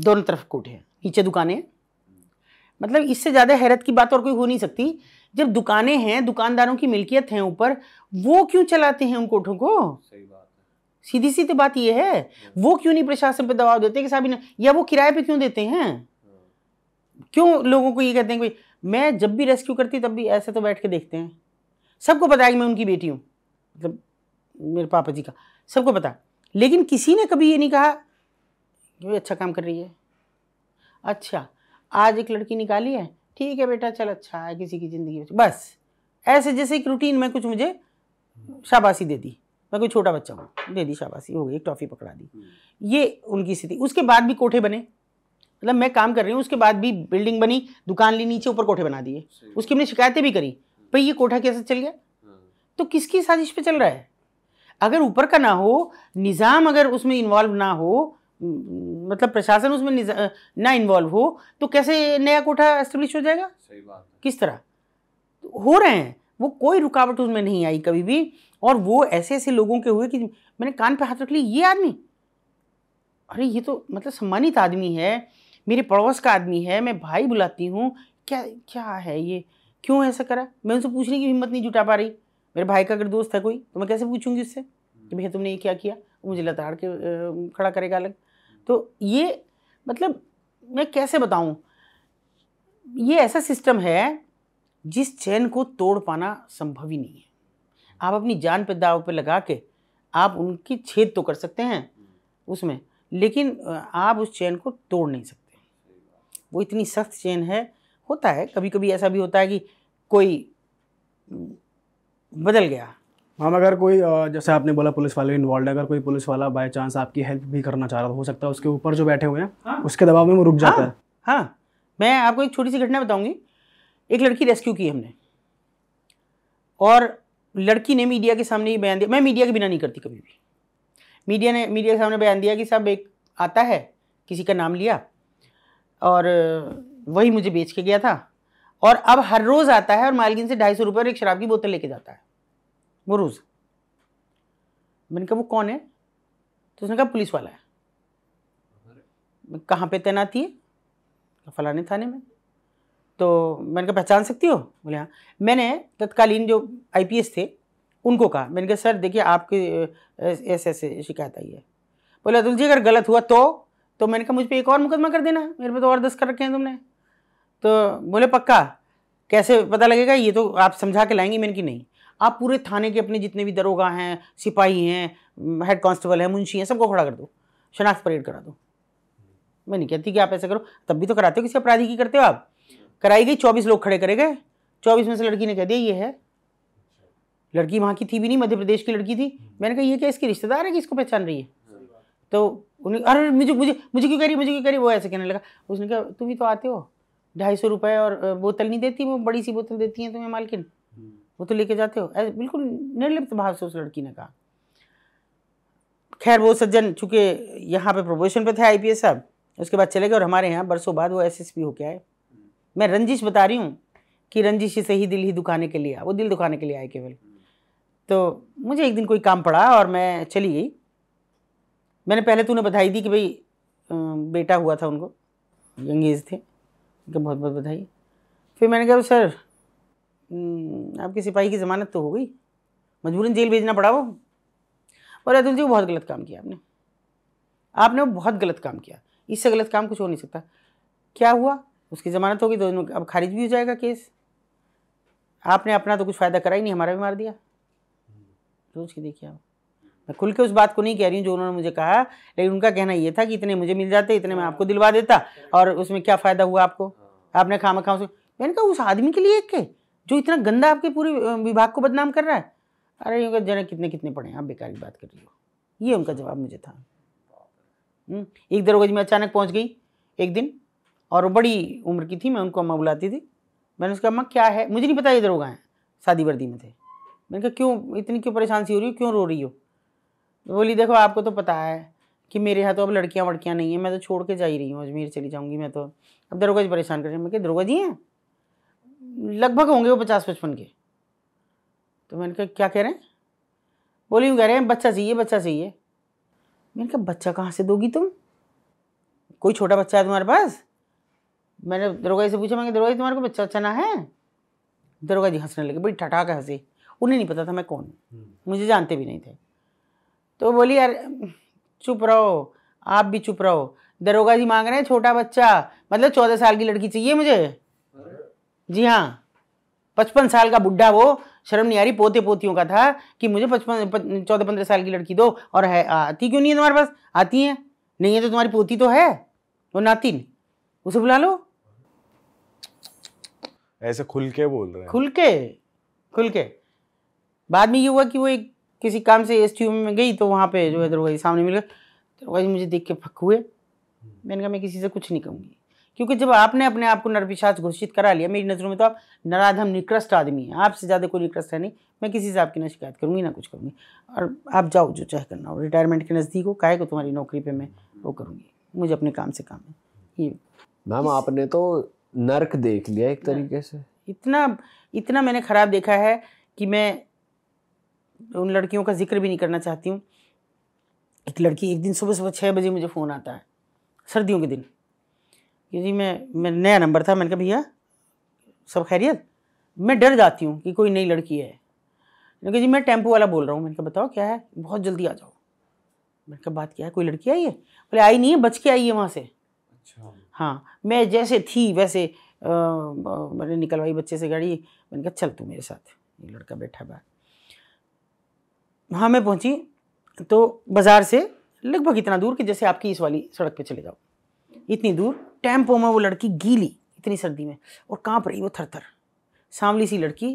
दोनों तरफ कोठे हैं नीचे दुकानें मतलब इससे ज़्यादा हैरत की बात और कोई हो नहीं सकती जब दुकानें हैं दुकानदारों की मिल्कियत है ऊपर वो क्यों चलाते हैं उन कोठों को सही बात है। सीधी सी तो बात यह है वो क्यों नहीं प्रशासन पर दबाव देते कि साहब या वो किराए पे क्यों देते हैं हाँ। क्यों लोगों को ये कहते हैं कोई मैं जब भी रेस्क्यू करती तब भी ऐसे तो बैठ के देखते हैं सबको पता है कि मैं उनकी बेटी हूँ मतलब मेरे पापा जी का सबको पता लेकिन किसी ने कभी ये नहीं कहा जो अच्छा काम कर रही है अच्छा आज एक लड़की निकाली है ठीक है बेटा चल अच्छा है किसी की ज़िंदगी में बस ऐसे जैसे एक रूटीन में कुछ मुझे शाबाशी दे दी मैं कोई छोटा बच्चा हूँ दे दी शाबाशी हो गई एक टॉफ़ी पकड़ा दी ये उनकी स्थिति उसके बाद भी कोठे बने मतलब मैं काम कर रही हूँ उसके बाद भी बिल्डिंग बनी दुकान ली नीचे ऊपर कोठे बना दिए उसकी हमने शिकायतें भी करी भाई ये कोठा कैसे चल गया हाँ। तो किसकी साजिश पे चल रहा है अगर ऊपर का ना हो निज़ाम अगर उसमें इन्वॉल्व ना हो मतलब प्रशासन उसमें ना इन्वॉल्व हो तो कैसे नया कोठा एस्टेब्लिश हो जाएगा सही बात किस तरह तो हो रहे हैं वो कोई रुकावट उसमें नहीं आई कभी भी और वो ऐसे ऐसे लोगों के हुए कि मैंने कान पे हाथ रख लिया ये आदमी अरे ये तो मतलब सम्मानित आदमी है मेरे पड़ोस का आदमी है मैं भाई बुलाती हूँ क्या क्या है ये क्यों ऐसा करा मैं उनसे पूछने की हिम्मत नहीं जुटा पा रही मेरे भाई का अगर दोस्त है कोई तो मैं कैसे पूछूंगी उससे कि भैया तुमने ये क्या किया मुझे लताड़ के खड़ा करेगा अलग तो ये मतलब मैं कैसे बताऊं ये ऐसा सिस्टम है जिस चैन को तोड़ पाना संभव ही नहीं है आप अपनी जान पे दाव पे लगा के आप उनकी छेद तो कर सकते हैं उसमें लेकिन आप उस चैन को तोड़ नहीं सकते वो इतनी सख्त चैन है होता है कभी कभी ऐसा भी होता है कि कोई हम्म, बदल गया हम हाँ, अगर कोई जैसे आपने बोला पुलिस वाले इन्वॉल्व है अगर कोई पुलिस वाला बाय चांस आपकी हेल्प भी करना चाह रहा हो सकता है उसके ऊपर जो बैठे हुए हैं हाँ? उसके दबाव में वो रुक जाता हाँ? है हाँ मैं आपको एक छोटी सी घटना बताऊंगी एक लड़की रेस्क्यू की हमने और लड़की ने मीडिया के सामने ये बयान दिया मैं मीडिया के बिना नहीं करती कभी भी मीडिया ने मीडिया के सामने बयान दिया कि साहब एक आता है किसी का नाम लिया और वही मुझे बेच के गया था और अब हर रोज़ आता है और मालगिन से ढाई सौ रुपये और एक शराब की बोतल लेके जाता है बुरूज मैंने कहा वो कौन है तो उसने कहा पुलिस वाला है कहाँ पे तैनाती है फलाने थाने में तो मैंने कहा पहचान सकती हो बोले हाँ मैंने तत्कालीन जो आईपीएस थे उनको कहा मैंने कहा सर देखिए आपकी ऐसे ऐसे शिकायत आई है बोले अतुल जी अगर गलत हुआ तो तो मैंने कहा मुझ पर एक और मुकदमा कर देना मेरे पे तो और दस कर रखे हैं तुमने तो बोले पक्का कैसे पता लगेगा ये तो आप समझा के लाएंगी मैंने कि नहीं आप पूरे थाने के अपने जितने भी दरोगा हैं सिपाही हैं हेड कांस्टेबल हैं मुंशी हैं सबको खड़ा कर दो शनाख्त परेड करा दो मैं नहीं कहती कि आप ऐसा करो तब भी तो कराते हो किसी अपराधी की करते हो आप कराई गई चौबीस लोग खड़े करे गए चौबीस में से लड़की ने कह दिया ये है लड़की वहाँ की थी भी नहीं मध्य प्रदेश की लड़की थी मैंने कहा ये क्या इसकी रिश्तेदार है कि इसको पहचान रही है तो उन्हें अरे मुझे मुझे मुझे क्यों कह रही मुझे क्यों कह रही वो ऐसे कहने लगा उसने कहा तुम ही तो आते हो ढाई सौ रुपये और बोतल नहीं देती वो बड़ी सी बोतल देती हैं तुम्हें मालकिन वो तो लेके जाते हो ऐसे बिल्कुल निर्लिप्त भाव से उस लड़की ने कहा खैर वो सज्जन चूंकि यहाँ पे प्रोबेशन पे थे आईपीएस साहब उसके बाद चले गए और हमारे यहाँ बरसों बाद वो एसएसपी होके आए मैं रंजिश बता रही हूँ कि रंजिश से ही दिल ही दुखाने के लिए वो दिल दुखाने के लिए आए केवल तो मुझे एक दिन कोई काम पड़ा और मैं चली गई मैंने पहले तो उन्हें बधाई दी कि भाई बेटा हुआ था उनको यंग एज थे उनका बहुत बहुत बधाई फिर मैंने कहा सर हम्म, आपके सिपाही की ज़मानत तो हो गई मजबूरन जेल भेजना पड़ा वो और अतुल जी वो बहुत गलत काम किया आपने आपने वो बहुत गलत काम किया इससे गलत काम कुछ हो नहीं सकता क्या हुआ उसकी ज़मानत होगी तो अब खारिज भी हो जाएगा केस आपने अपना तो कुछ फ़ायदा करा ही नहीं हमारा भी मार दिया सोच के देखिए आप मैं खुल के उस बात को नहीं कह रही हूँ जो उन्होंने मुझे कहा लेकिन उनका कहना ये था कि इतने मुझे मिल जाते इतने मैं आपको दिलवा देता और उसमें क्या फ़ायदा हुआ आपको आपने खामा खाओ मैंने कहा उस आदमी के लिए के जो इतना गंदा आपके पूरे विभाग को बदनाम कर रहा है अरे यूँ जरा कितने कितने पढ़े आप बेकार की बात कर रही हो ये उनका जवाब मुझे था हम्म, एक दरोगा जी मैं अचानक पहुँच गई एक दिन और बड़ी उम्र की थी मैं उनको अम्मा बुलाती थी मैंने उसका अम्मा क्या है मुझे नहीं पता ये दरोगा हैं शादी वर्दी में थे मैंने कहा क्यों इतनी क्यों परेशान सी हो रही हो क्यों रो रही हो तो बोली देखो आपको तो पता है कि मेरे यहाँ तो अब लड़कियाँ वड़कियाँ नहीं है मैं तो छोड़ के जा ही रही हूँ अजमेर चली जाऊँगी मैं तो अब दरोगा जी परेशान कर रही हूँ मैं क्या दरोगा जी हैं लगभग होंगे वो पचास पचपन के तो मैंने कहा क्या कह रहे हैं बोली कह रहे हैं बच्चा चाहिए बच्चा चाहिए मैंने कहा बच्चा कहाँ से दोगी तुम कोई छोटा बच्चा है तुम्हारे पास मैंने दरोगा जी से पूछा मैंने दरोगा जी तुम्हारे को बच्चा अच्छा ना है दरोगा जी हंसने लगे बड़ी ठटाक हंसी उन्हें नहीं पता था मैं कौन हम्म। मुझे जानते भी नहीं थे तो बोली यार चुप रहो आप भी चुप रहो दरोगा जी मांग रहे हैं छोटा बच्चा मतलब चौदह साल की लड़की चाहिए मुझे जी हाँ पचपन साल का बुढ़ा वो शर्म नहीं आ रही पोते पोतियों का था कि मुझे पचपन चौदह पंद्रह साल की लड़की दो और है आती क्यों नहीं है तुम्हारे पास आती है नहीं है तो तुम्हारी पोती तो है वो नातिन उसे बुला लो ऐसे खुल के बोल रहे हैं खुल के खुल के बाद में ये हुआ कि वो एक किसी काम से एस में गई तो वहाँ पे जो है दरोगा सामने मिल गए दरोगा मुझे देख के फक हुए मैंने कहा मैं किसी से कुछ नहीं कहूँगी क्योंकि जब आपने अपने आप को नरपिशाच घोषित करा लिया मेरी नज़रों में तो आप नराधम निकृष्ट आदमी हैं आपसे ज़्यादा कोई निकृष्ट है नहीं मैं किसी से आपकी ना शिकायत करूँगी ना कुछ करूँगी और आप जाओ जो चाहे करना हो रिटायरमेंट के नज़दीक हो काहे को तुम्हारी नौकरी पर मैं वो करूँगी मुझे अपने काम से काम है ये मैम आपने तो नर्क देख लिया एक तरीके से इतना इतना मैंने ख़राब देखा है कि मैं उन लड़कियों का जिक्र भी नहीं करना चाहती हूँ एक लड़की एक दिन सुबह सुबह छः बजे मुझे फ़ोन आता है सर्दियों के दिन क्योंकि मैं मेरा नया नंबर था मैंने कहा भैया सब खैरियत मैं डर जाती हूँ कि कोई नई लड़की है मैंने कहा जी मैं टेम्पो वाला बोल रहा हूँ मैंने कहा बताओ क्या है बहुत जल्दी आ जाओ मैंने कहा बात क्या है कोई लड़की आई है बोले आई नहीं है बच के आई है वहाँ से अच्छा हाँ मैं जैसे थी वैसे मैंने निकलवाई बच्चे से गाड़ी मैंने कहा चल तू मेरे साथ ये लड़का बैठा बाहर वहाँ मैं पहुँची तो बाज़ार से लगभग इतना दूर कि जैसे आपकी इस वाली सड़क पे चले जाओ इतनी दूर टेम्पो में वो लड़की गीली इतनी सर्दी में और कहाँ रही वो थर थर सांवली सी लड़की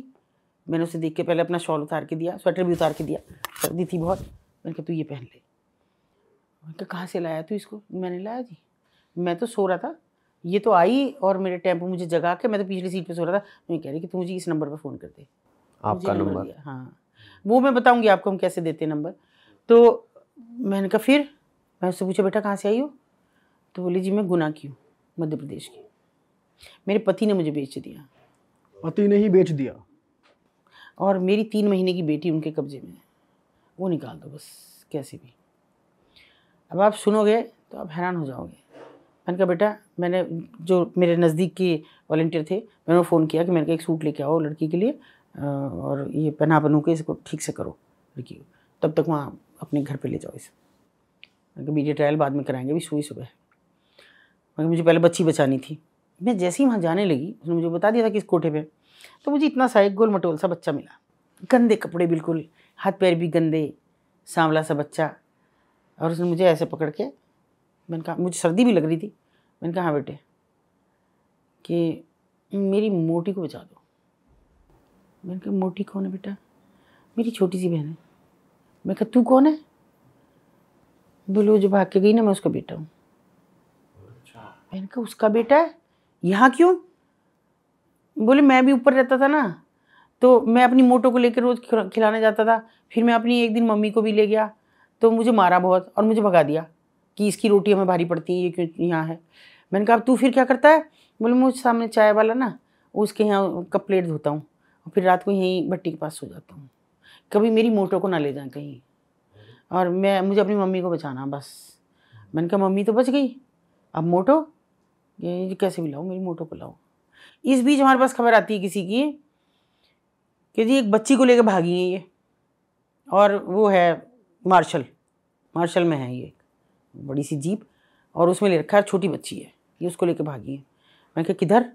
मैंने उसे देख के पहले अपना शॉल उतार के दिया स्वेटर भी उतार के दिया सर्दी थी बहुत मैंने कहा तू ये पहन ले मैंने कहा कहाँ से लाया तू इसको मैंने लाया जी मैं तो सो रहा था ये तो आई और मेरे टेम्पो मुझे जगा के मैं तो पिछली सीट पर सो रहा था मैं कह रही कि तू मुझे इस नंबर पर फ़ोन कर दे आपका नंबर हाँ वो मैं बताऊँगी आपको हम कैसे देते नंबर तो मैंने कहा फिर मैं उससे पूछा बेटा कहाँ से आई हो तो बोली जी मैं गुना की हूँ मध्य प्रदेश की मेरे पति ने मुझे बेच दिया पति ने ही बेच दिया और मेरी तीन महीने की बेटी उनके कब्जे में है वो निकाल दो बस कैसे भी अब आप सुनोगे तो आप हैरान हो जाओगे मैंने कहा बेटा मैंने जो मेरे नज़दीक के वॉल्टियर थे मैंने फ़ोन किया कि मैंने कहा एक सूट लेके आओ लड़की के लिए और ये पहना पहनू के इसको ठीक से करो लड़की को तब तक वहाँ अपने घर पे ले जाओ इसे मैंने कहा मीडिया ट्रायल बाद में कराएंगे अभी सुबह सुबह मगर मुझे पहले बच्ची बचानी थी मैं जैसे ही वहाँ जाने लगी उसने मुझे बता दिया था कि इस कोठे पे तो मुझे इतना सा एक गोल मटोल सा बच्चा मिला गंदे कपड़े बिल्कुल हाथ पैर भी गंदे सांवला सा बच्चा और उसने मुझे ऐसे पकड़ के मैंने कहा मुझे सर्दी भी लग रही थी मैंने कहा हाँ बेटे कि मेरी मोटी को बचा दो मैंने कहा मोटी कौन है बेटा मेरी छोटी सी बहन है मैं कहा तू कौन है बोलो जो भाग के गई ना मैं उसका बेटा हूँ मैंने कहा उसका बेटा है यहाँ क्यों बोले मैं भी ऊपर रहता था ना तो मैं अपनी मोटो को लेकर रोज़ खिलाने जाता था फिर मैं अपनी एक दिन मम्मी को भी ले गया तो मुझे मारा बहुत और मुझे भगा दिया कि इसकी रोटी हमें भारी पड़ती है ये क्यों यहाँ है मैंने कहा अब तू फिर क्या करता है बोले मुझ सामने चाय वाला ना उसके यहाँ कप प्लेट धोता हूँ और फिर रात को यहीं भट्टी के पास सो जाता हूँ कभी मेरी मोटो को ना ले जाए कहीं और मैं मुझे अपनी मम्मी को बचाना बस मैंने कहा मम्मी तो बच गई अब मोटो ये कैसे भी लाओ मेरी मोटो पर लाओ इस बीच हमारे पास खबर आती है किसी की कि जी एक बच्ची को लेकर भागी है ये और वो है मार्शल मार्शल में है ये बड़ी सी जीप और उसमें ले रखा है छोटी बच्ची है ये उसको लेकर भागी है मैंने कहा किधर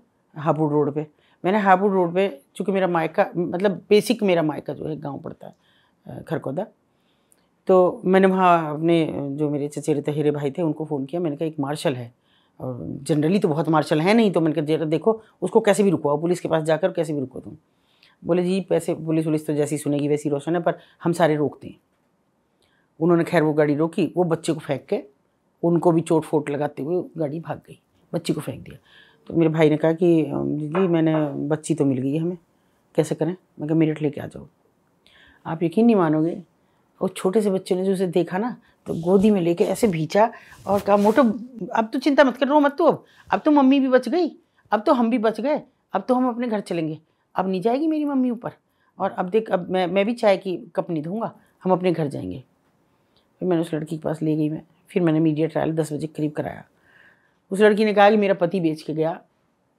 हापुड़ रोड पे मैंने हापुड़ रोड पे चूँकि मेरा मायका मतलब बेसिक मेरा मायका जो है गांव पड़ता है खरकोदा तो मैंने वहाँ अपने जो मेरे चचेरे तहेरे भाई थे उनको फ़ोन किया मैंने कहा एक मार्शल है जनरली तो बहुत मार्शल है नहीं तो मैंने कहा जरा देखो उसको कैसे भी रुकवाओ पुलिस के पास जाकर कैसे भी रुको तुम बोले जी पैसे पुलिस वुलिस तो जैसी सुनेगी वैसी रोशन है पर हम सारे रोकते हैं उन्होंने खैर वो गाड़ी रोकी वो बच्चे को फेंक के उनको भी चोट फोट लगाते हुए गाड़ी भाग गई बच्ची को फेंक दिया तो मेरे भाई ने कहा कि दीदी मैंने बच्ची तो मिल गई हमें कैसे करें मैं कहा मेरठ लेके आ जाओ आप यकीन नहीं मानोगे और छोटे से बच्चे ने जो उसे देखा ना तो गोदी में लेके ऐसे भींचा और कहा मोटो अब तो चिंता मत कर रो मत तो अब अब तो मम्मी भी बच गई अब तो हम भी बच गए अब तो हम अपने घर चलेंगे अब नहीं जाएगी मेरी मम्मी ऊपर और अब देख अब मैं मैं भी चाय की कप नहीं दूँगा हम अपने घर जाएंगे फिर मैंने उस लड़की के पास ले गई मैं फिर मैंने मीडिया ट्रायल दस बजे के करीब कराया उस लड़की ने कहा कि मेरा पति बेच के गया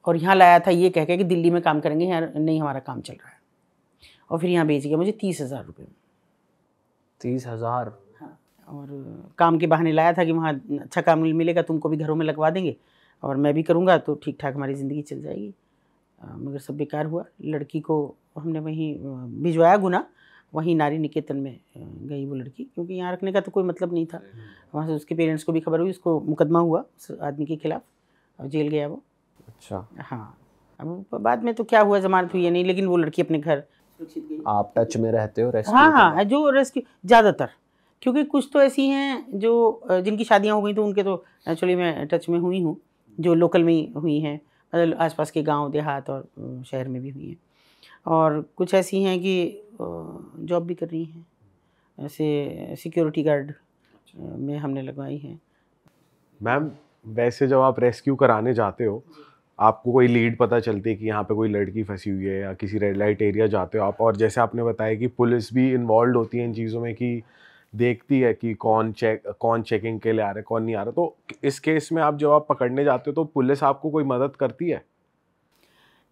और यहाँ लाया था ये कह के कि दिल्ली में काम करेंगे यहाँ नहीं हमारा काम चल रहा है और फिर यहाँ बेच गया मुझे तीस हज़ार रुपये में तीस हजार हाँ और काम के बहाने लाया था कि वहाँ अच्छा काम मिलेगा तुमको भी घरों में लगवा देंगे और मैं भी करूँगा तो ठीक ठाक हमारी ज़िंदगी चल जाएगी मगर सब बेकार हुआ लड़की को हमने वहीं भिजवाया गुना वहीं नारी निकेतन में गई वो लड़की क्योंकि यहाँ रखने का तो कोई मतलब नहीं था वहाँ से उसके पेरेंट्स को भी खबर हुई उसको मुकदमा हुआ उस आदमी के खिलाफ और जेल गया वो अच्छा हाँ अब बाद में तो क्या हुआ जमानत हुई या नहीं लेकिन वो लड़की अपने घर आप टच में रहते हो रेस्क्यू हाँ हाँ जो रेस्क्यू ज़्यादातर क्योंकि कुछ तो ऐसी हैं जो जिनकी शादियाँ हो गई तो उनके तो एक्चुअली मैं टच में हुई हूँ जो लोकल में हुई हैं मतलब आसपास के गांव देहात और शहर में भी हुई हैं और कुछ ऐसी हैं कि जॉब भी कर रही हैं ऐसे सिक्योरिटी गार्ड में हमने लगवाई है मैम वैसे जब आप रेस्क्यू कराने जाते हो आपको कोई लीड पता चलती है कि यहाँ पे कोई लड़की फंसी हुई है या किसी रेड लाइट एरिया जाते हो आप और जैसे आपने बताया कि पुलिस भी इन्वॉल्व होती है इन चीज़ों में कि देखती है कि कौन चेक कौन चेकिंग के लिए आ रहा है कौन नहीं आ रहा तो इस केस में आप जब आप पकड़ने जाते हो तो पुलिस आपको कोई मदद करती है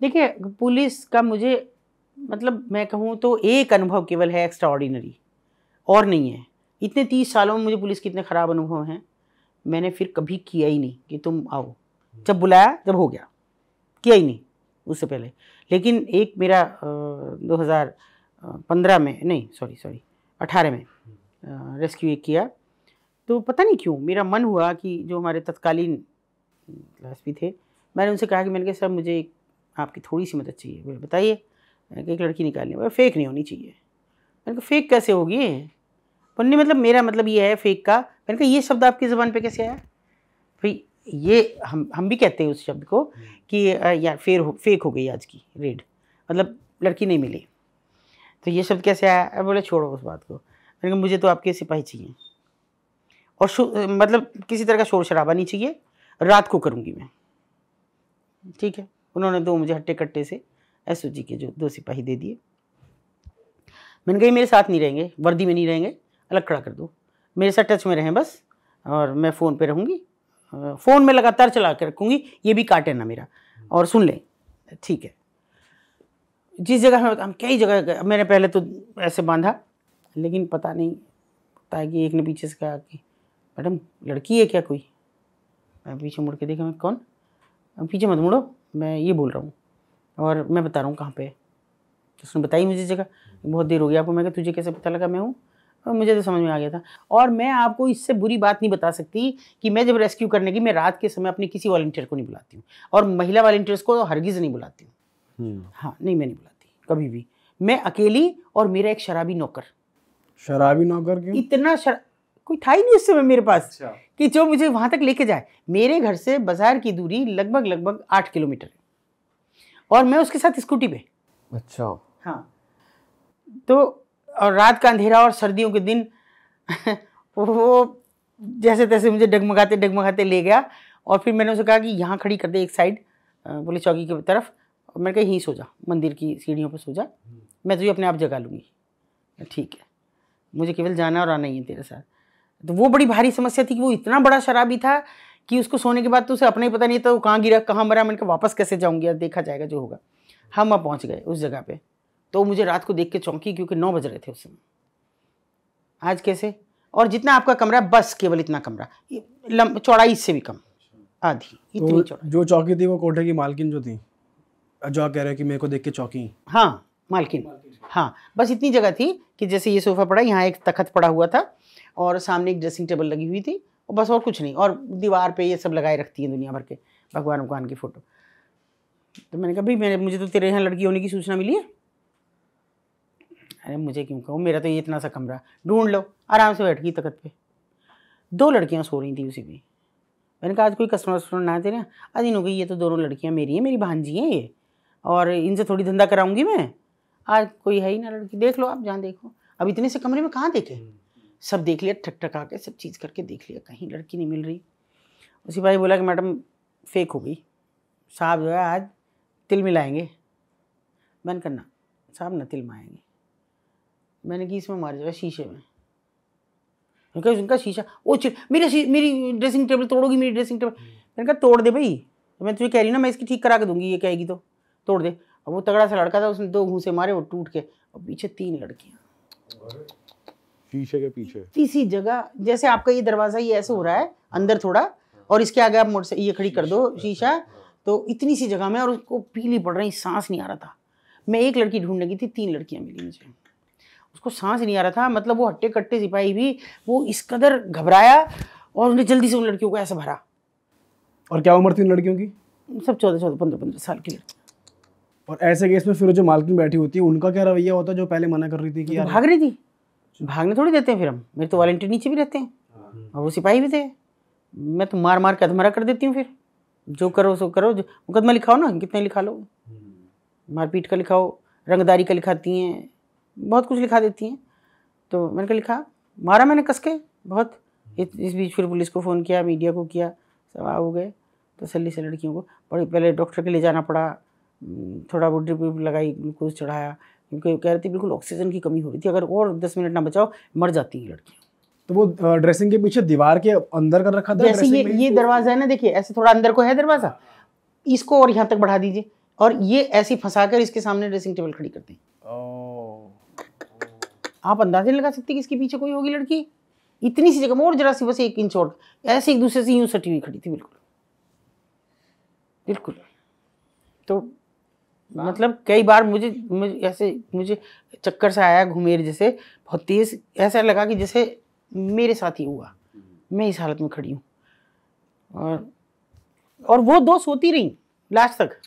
देखिए पुलिस का मुझे मतलब मैं कहूँ तो एक अनुभव केवल है एक्स्ट्रा और नहीं है इतने तीस सालों में मुझे पुलिस के इतने ख़राब अनुभव हैं मैंने फिर कभी किया ही नहीं कि तुम आओ जब बुलाया जब हो गया किया ही नहीं उससे पहले लेकिन एक मेरा दो हज़ार पंद्रह में नहीं सॉरी सॉरी अठारह में रेस्क्यू एक किया तो पता नहीं क्यों मेरा मन हुआ कि जो हमारे तत्कालीन एस थे मैंने उनसे कहा कि मैंने कहा सर मुझे आपकी थोड़ी सी मदद चाहिए बोले बताइए कहा एक लड़की निकालनी बोले फेक नहीं होनी चाहिए मैंने कहा फेक कैसे होगी पन्नी मतलब मेरा मतलब ये है फेक का मैंने कहा ये शब्द आपकी ज़बान पे कैसे आया भाई ये हम हम भी कहते हैं उस शब्द को हम्म। कि यार फेर हो फेक हो गई आज की रेड मतलब लड़की नहीं मिली तो ये शब्द कैसे आया बोले छोड़ो उस बात को मैंने कहा मुझे तो आपके सिपाही चाहिए और मतलब किसी तरह का शोर शराबा नहीं चाहिए रात को करूँगी मैं ठीक है उन्होंने दो मुझे हट्टे कट्टे से एस जी के जो दो सिपाही दे दिए मैंने कहीं मेरे साथ नहीं रहेंगे वर्दी में नहीं रहेंगे अलग खड़ा कर दो मेरे साथ टच में रहें बस और मैं फ़ोन पे रहूँगी फ़ोन में लगातार चला के रखूँगी ये भी काटे ना मेरा और सुन ले ठीक है जिस जगह हम हम कई जगह मैंने पहले तो ऐसे बांधा लेकिन पता नहीं पता है कि एक ने पीछे से कहा कि मैडम लड़की है क्या कोई मैं पीछे मुड़ के देखा मैं कौन पीछे मत मुड़ो मैं ये बोल रहा हूँ और मैं बता रहा हूँ कहाँ पे उसने बताई मुझे जगह बहुत देर हो गई आपको मैं तुझे कैसे पता लगा मैं हूँ और मुझे तो समझ में आ गया था और मैं आपको इससे बुरी बात नहीं बता सकती कि मैं जब रेस्क्यू करने की मैं रात के समय अपने किसी वॉल्टियर को नहीं बुलाती हूँ और महिला वॉल्टियर्स को तो हरगिज़ नहीं बुलाती हूँ हम्म। हाँ नहीं मैं नहीं बुलाती कभी भी मैं अकेली और मेरा एक शराबी नौकर शराबी नौकर क्यों इतना शर... कोई था ही नहीं उस समय मेरे पास अच्छा। कि जो मुझे वहाँ तक लेके जाए मेरे घर से बाजार की दूरी लगभग लगभग आठ किलोमीटर है और मैं उसके साथ स्कूटी पे अच्छा हाँ तो और रात का अंधेरा और सर्दियों के दिन वो जैसे तैसे मुझे डगमगाते डगमगाते ले गया और फिर मैंने उसे कहा कि यहाँ खड़ी कर दे एक साइड पुलिस चौकी की तरफ और मैंने कहा यहीं सो जा मंदिर की सीढ़ियों पर सो जा मैं तुझे अपने आप जगा लूँगी ठीक है मुझे केवल जाना और आना ही है तेरे साथ तो वो बड़ी भारी समस्या थी कि वो इतना बड़ा शराबी था कि उसको सोने के बाद तो उसे अपना ही पता नहीं था वो कहाँ गिरा कहाँ मरा मैंने कहा वापस कैसे जाऊँगी देखा जाएगा जो होगा हम वहाँ पहुँच गए उस जगह पर तो मुझे रात को देख के चौंकी क्योंकि नौ बज रहे थे उस समय आज कैसे और जितना आपका कमरा बस केवल इतना कमरा चौड़ाई से भी कम आधी तो इतनी तो जो चौकी थी वो कोठे की मालकिन जो थी जो आप कह रहे कि मेरे को देख के चौकी हाँ मालकिन हाँ बस इतनी जगह थी कि जैसे ये सोफा पड़ा यहाँ एक तखत पड़ा हुआ था और सामने एक ड्रेसिंग टेबल लगी हुई थी और बस और कुछ नहीं और दीवार पे ये सब लगाए रखती है दुनिया भर के भगवान भगवान की फ़ोटो तो मैंने कहा भाई मैंने मुझे तो तेरे यहाँ लड़की होने की सूचना मिली है अरे मुझे क्यों कहूँ मेरा तो ये इतना सा कमरा ढूंढ लो आराम से बैठ गई तकत पे दो लड़कियाँ सो रही थी उसी में मैंने कहा आज कोई कस्टमर वस्टमर ना दे रहे आज हो गई ये तो दोनों लड़कियाँ मेरी हैं मेरी भांजी हैं ये और इनसे थोड़ी धंधा कराऊंगी मैं आज कोई है ही ना लड़की देख लो आप जहाँ देखो अब इतने से कमरे में कहाँ देखे हम्म। सब देख लिया ठक ठक के सब चीज़ करके देख लिया कहीं लड़की नहीं मिल रही उसी भाई बोला कि मैडम फेक हो गई साहब जो है आज तिल मिलाएंगे बंद करना साहब ना तिल माएंगे मैंने कि इसमें मार जाएगा शीशे में मैंने कहा उनका शीशा वो मेरे मेरी ड्रेसिंग टेबल तोड़ोगी मेरी ड्रेसिंग हम्म। टेबल मैंने कहा तोड़ दे भाई मैं तुझे कह रही ना मैं इसकी ठीक करा के दूंगी ये कहेगी तो तोड़ दे अब वो तगड़ा सा लड़का था उसने दो घूसे मारे वो टूट के और पीछे तीन लड़कियाँ शीशे के पीछे इसी जगह जैसे आपका ये दरवाज़ा ये ऐसे हो रहा है अंदर थोड़ा और इसके आगे आप मोटर ये खड़ी कर दो शीशा तो इतनी सी जगह में और उसको पीली पड़ रही सांस नहीं आ रहा था मैं एक लड़की ढूंढने की थी तीन लड़कियाँ मिली मुझे उसको सांस नहीं आ रहा था मतलब वो हट्टे कट्टे सिपाही भी वो इस कदर घबराया और उन्हें जल्दी से उन लड़कियों को ऐसा भरा और क्या उम्र थी उन लड़कियों की सब चौदह चौदह पंद्रह पंद्रह साल की लड़की और ऐसे केस में फिर जो मालकिन बैठी होती है उनका क्या रवैया होता जो पहले मना कर रही थी कि तो यार भाग रही थी अच्छा। भागने थोड़ी देते हैं फिर हम मेरे तो वॉलेंटियर नीचे भी रहते हैं हाँ। और वो सिपाही भी थे मैं तो मार मार के अधमरा कर देती हूँ फिर जो करो सो करो मुकदमा लिखाओ ना कितने लिखा लो हम्म। मारपीट का लिखाओ रंगदारी का लिखाती हैं बहुत कुछ लिखा देती हैं तो मैंने कहा लिखा मारा मैंने कस के बहुत इस बीच फिर पुलिस को फ़ोन किया मीडिया को किया सब आ गए तसली तो से लड़कियों को बड़े पहले डॉक्टर के लिए जाना पड़ा थोड़ा वो ड्रिप लगाई ग्लूकोज चढ़ाया क्योंकि कह रहे थे बिल्कुल ऑक्सीजन की कमी हो रही थी अगर और दस मिनट ना बचाओ मर जाती है लड़कियाँ तो वो ड्रेसिंग के पीछे दीवार के अंदर कर रखा था जैसे ये ये दरवाज़ा है ना देखिए ऐसे थोड़ा अंदर को है दरवाज़ा इसको और यहाँ तक बढ़ा दीजिए और ये ऐसी फंसा कर इसके सामने ड्रेसिंग टेबल खड़ी करते हैं आप अंदाजे लगा सकते कि इसके पीछे कोई होगी लड़की इतनी सी जगह और जरा सी बस एक इंच और ऐसे एक दूसरे से यूं सटी हुई खड़ी थी बिल्कुल बिल्कुल तो मतलब कई बार मुझे मुझे ऐसे मुझे चक्कर से आया घुमेर जैसे बहुत तेज़ ऐसा लगा कि जैसे मेरे साथ ही हुआ हम्म। मैं इस हालत में खड़ी हूँ और और वो दो सोती रही लास्ट तक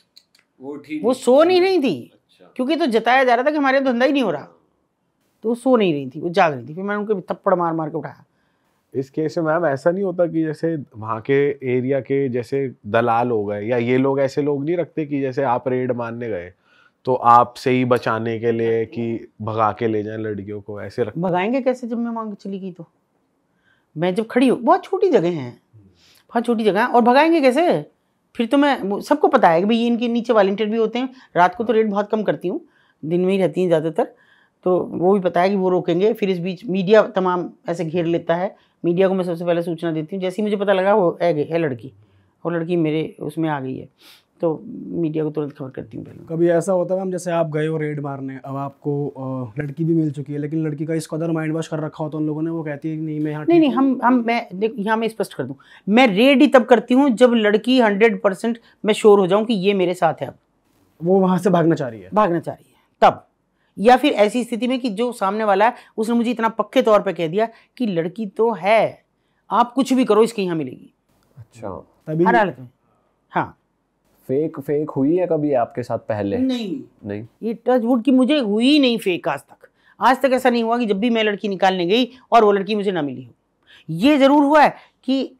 वो वो सो नहीं रही थी अच्छा। क्योंकि तो जताया जा रहा था कि हमारे तो धंधा ही नहीं हो रहा तो वो सो नहीं रही थी वो जाग रही थी फिर मैंने उनके थप्पड़ मार मार के उठाया इस केस में मैम ऐसा नहीं होता कि जैसे वहाँ के एरिया के जैसे दलाल हो गए या ये लोग ऐसे लोग नहीं रखते कि जैसे आप रेड मारने गए तो आपसे ही बचाने के लिए कि भगा के ले जाएं लड़कियों को ऐसे रख भगाएंगे कैसे जब मैं वहाँ चली गई तो मैं जब खड़ी हूँ बहुत छोटी जगह हैं बहुत छोटी जगह है और भगाएंगे कैसे फिर तो मैं सबको पता है कि भाई इनके नीचे वॉल्टियर भी होते हैं रात को तो रेट बहुत कम करती हूँ दिन में ही रहती हैं ज़्यादातर तो वो भी बताया कि वो रोकेंगे फिर इस बीच मीडिया तमाम ऐसे घेर लेता है मीडिया को मैं सबसे पहले सूचना देती हूँ जैसे ही मुझे पता लगा वो है गई है लड़की और लड़की मेरे उसमें आ गई है तो मीडिया को तुरंत खबर करती हूँ पहले कभी ऐसा होता है मैम जैसे आप गए हो रेड मारने अब आपको लड़की भी मिल चुकी है लेकिन लड़की का इस कदर माइंड वॉश कर रखा होता तो उन लोगों ने वो कहती है नहीं मैं यहाँ नहीं नहीं हम हम मैं देख यहाँ मैं स्पष्ट कर दूँ मैं रेड ही तब करती हूँ जब लड़की हंड्रेड परसेंट मैं श्योर हो जाऊँ कि ये मेरे साथ है अब वो वहाँ से भागना चाह रही है भागना चाह रही है तब या फिर ऐसी स्थिति में कि जो सामने वाला है उसने मुझे इतना पक्के तौर पर कह दिया कि लड़की तो है आप कुछ भी करो इसके यहाँ मिलेगी अच्छा तभी हर तो- हालत में हाँ फेक फेक हुई है कभी आपके साथ पहले नहीं नहीं ये वुड की मुझे हुई नहीं फेक आज तक आज तक ऐसा नहीं हुआ कि जब भी मैं लड़की निकालने गई और वो लड़की मुझे ना मिली हो ये ज़रूर हुआ है कि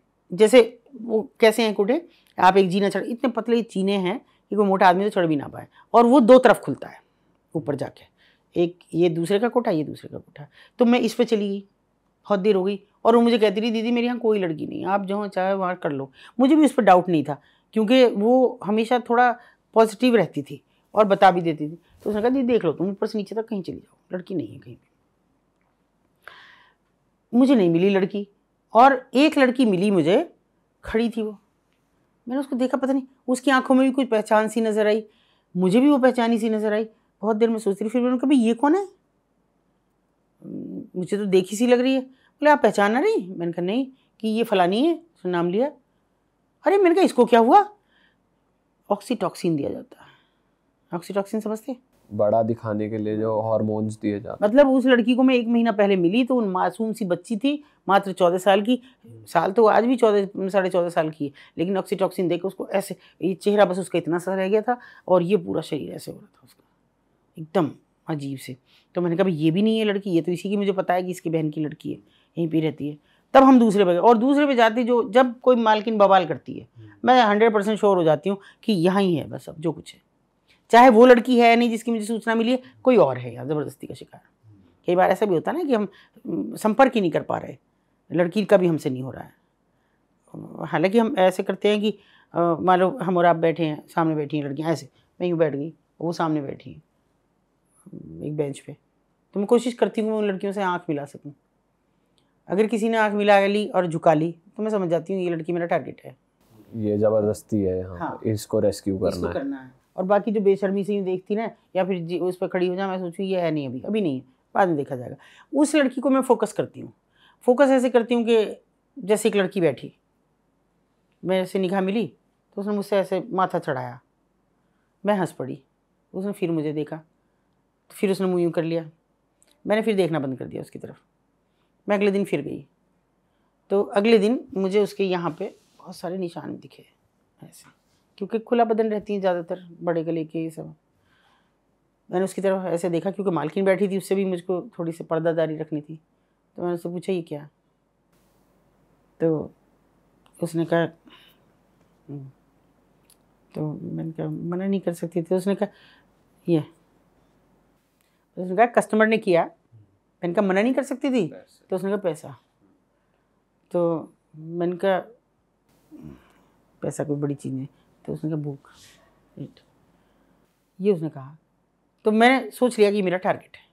जैसे वो कैसे हैं कुटे आप एक जीना चढ़ इतने पतले चीने हैं कि कोई मोटा आदमी तो चढ़ भी ना पाए और वो दो तरफ खुलता है ऊपर जाके एक ये दूसरे का कोटा ये दूसरे का कोटा तो मैं इस पर चली गई बहुत देर हो गई और वो मुझे कहती रही दीदी मेरे यहाँ कोई लड़की नहीं आप जहाँ चाहे वहाँ कर लो मुझे भी उस पर डाउट नहीं था क्योंकि वो हमेशा थोड़ा पॉजिटिव रहती थी और बता भी देती थी तो उसने कहा दीदी देख लो तुम ऊपर से नीचे तक कहीं चली जाओ लड़की नहीं है कहीं मुझे नहीं मिली लड़की और एक लड़की मिली मुझे खड़ी थी वो मैंने उसको देखा पता नहीं उसकी आंखों में भी कुछ पहचान सी नज़र आई मुझे भी वो पहचानी सी नज़र आई बहुत देर में सोच रही फिर मैंने भाई ये कौन है मुझे तो देखी सी लग रही है बोले आप पहचाना रही मैंने कहा नहीं कि ये फलानी है उसने नाम लिया अरे मैंने कहा इसको क्या हुआ ऑक्सीटॉक्सिन दिया जाता है ऑक्सीटॉक्सिन समझते बड़ा दिखाने के लिए जो हार्मोन्स दिए जाते मतलब उस लड़की को मैं एक महीना पहले मिली तो उन मासूम सी बच्ची थी मात्र चौदह साल की साल तो आज भी चौदह साढ़े चौदह साल की है लेकिन ऑक्सीटॉक्सिन देकर उसको ऐसे ये चेहरा बस उसका इतना सा रह गया था और ये पूरा शरीर ऐसे हो रहा था उसका एकदम अजीब से तो मैंने कहा ये भी नहीं है लड़की ये तो इसी की मुझे पता है कि इसकी बहन की लड़की है यहीं पर रहती है तब हम दूसरे पे और दूसरे पे जाती जो जब कोई मालकिन बवाल करती है हम्म। मैं हंड्रेड परसेंट श्योर हो जाती हूँ कि यहाँ ही है बस अब जो कुछ है चाहे वो लड़की है नहीं जिसकी मुझे सूचना मिली है कोई और है यार ज़बरदस्ती का शिकार हम्म। कई बार ऐसा भी होता है ना कि हम संपर्क ही नहीं कर पा रहे लड़की का भी हमसे नहीं हो रहा है हालांकि हम ऐसे करते हैं कि मान लो हम और आप बैठे हैं सामने बैठी हैं लड़कियाँ ऐसे मैं यूँ बैठ गई वो सामने बैठी हैं एक बेंच पे तो मैं कोशिश करती हूँ मैं उन लड़कियों से आँख मिला सकूँ अगर किसी ने आँख मिला ली और झुका ली तो मैं समझ जाती हूँ ये लड़की मेरा टारगेट है ये ज़बरदस्ती है हाँ, इसको रेस्क्यू करना, है। करना है और बाकी जो बेशर्मी से देखती ना या फिर उस पर खड़ी हो जाए मैं सोचूँ ये है नहीं अभी अभी नहीं है बाद में देखा जाएगा उस लड़की को मैं फोकस करती हूँ फोकस ऐसे करती हूँ कि जैसे एक लड़की बैठी मैं से निगाह मिली तो उसने मुझसे ऐसे माथा चढ़ाया मैं हंस पड़ी उसने फिर मुझे देखा फिर उसने मुँह यूँ कर लिया मैंने फिर देखना बंद कर दिया उसकी तरफ मैं अगले दिन फिर गई तो अगले दिन मुझे उसके यहाँ पे बहुत सारे निशान दिखे ऐसे क्योंकि खुला बदन रहती हैं ज़्यादातर बड़े गले के ये सब मैंने उसकी तरफ ऐसे देखा क्योंकि मालकिन बैठी थी उससे भी मुझको थोड़ी सी पर्दादारी रखनी थी तो मैंने उससे पूछा ये क्या तो उसने कहा हम्म। तो मैंने कहा मना नहीं कर सकती थी तो उसने कहा ये तो उसने कहा कस्टमर ने किया हम्म। मैंने कहा मना नहीं कर सकती थी तो उसने कहा पैसा तो मैंने कहा पैसा कोई बड़ी चीज़ नहीं तो उसने कहा भूख ये उसने कहा तो मैंने सोच लिया कि मेरा टारगेट है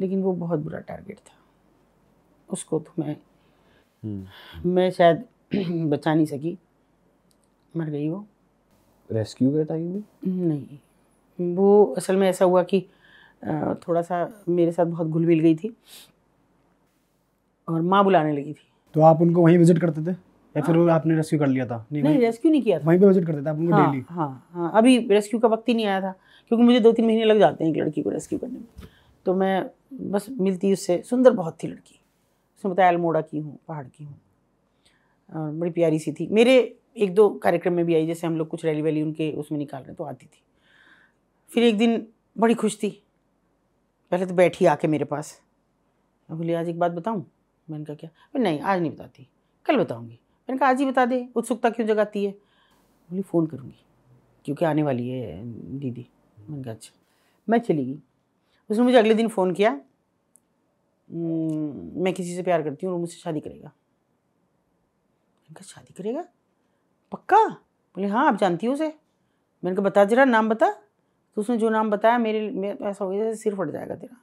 लेकिन वो बहुत बुरा टारगेट था उसको तो मैं हम्म। मैं शायद बचा नहीं सकी मर गई वो रेस्क्यू करता नहीं वो असल में ऐसा हुआ कि थोड़ा सा मेरे साथ बहुत घुल मिल गई थी और माँ बुलाने लगी थी तो आप उनको वहीं विजिट करते थे या फिर हाँ। आपने रेस्क्यू कर लिया था नहीं, नहीं रेस्क्यू नहीं किया था वहीं पे विजिट करते थे आप उनको हाँ, डेली हाँ हाँ अभी रेस्क्यू का वक्त ही नहीं आया था क्योंकि मुझे दो तीन महीने लग जाते हैं एक लड़की को रेस्क्यू करने में तो मैं बस मिलती उससे सुंदर बहुत थी लड़की उसने बताया अल्मोड़ा की हूँ पहाड़ की हूँ बड़ी प्यारी सी थी मेरे एक दो कार्यक्रम में भी आई जैसे हम लोग कुछ रैली वैली उनके उसमें निकाल रहे तो आती थी फिर एक दिन बड़ी खुश थी पहले तो बैठी आके मेरे पास मैं बोली आज एक बात बताऊँ मैंने कहा क्या नहीं आज नहीं बताती कल बताऊँगी मैंने कहा आज ही बता दे उत्सुकता क्यों जगाती है बोली फ़ोन करूँगी क्योंकि आने वाली है दीदी मैंने कहा अच्छा मैं चली गई उसने मुझे अगले दिन फ़ोन किया मैं किसी से प्यार करती हूँ और मुझसे शादी करेगा मैंने कहा शादी करेगा पक्का बोले हाँ आप जानती हो उसे मैंने कहा बता जरा नाम बता तो उसने जो नाम बताया मेरे ऐसा हो गया सिर फट जाएगा तेरा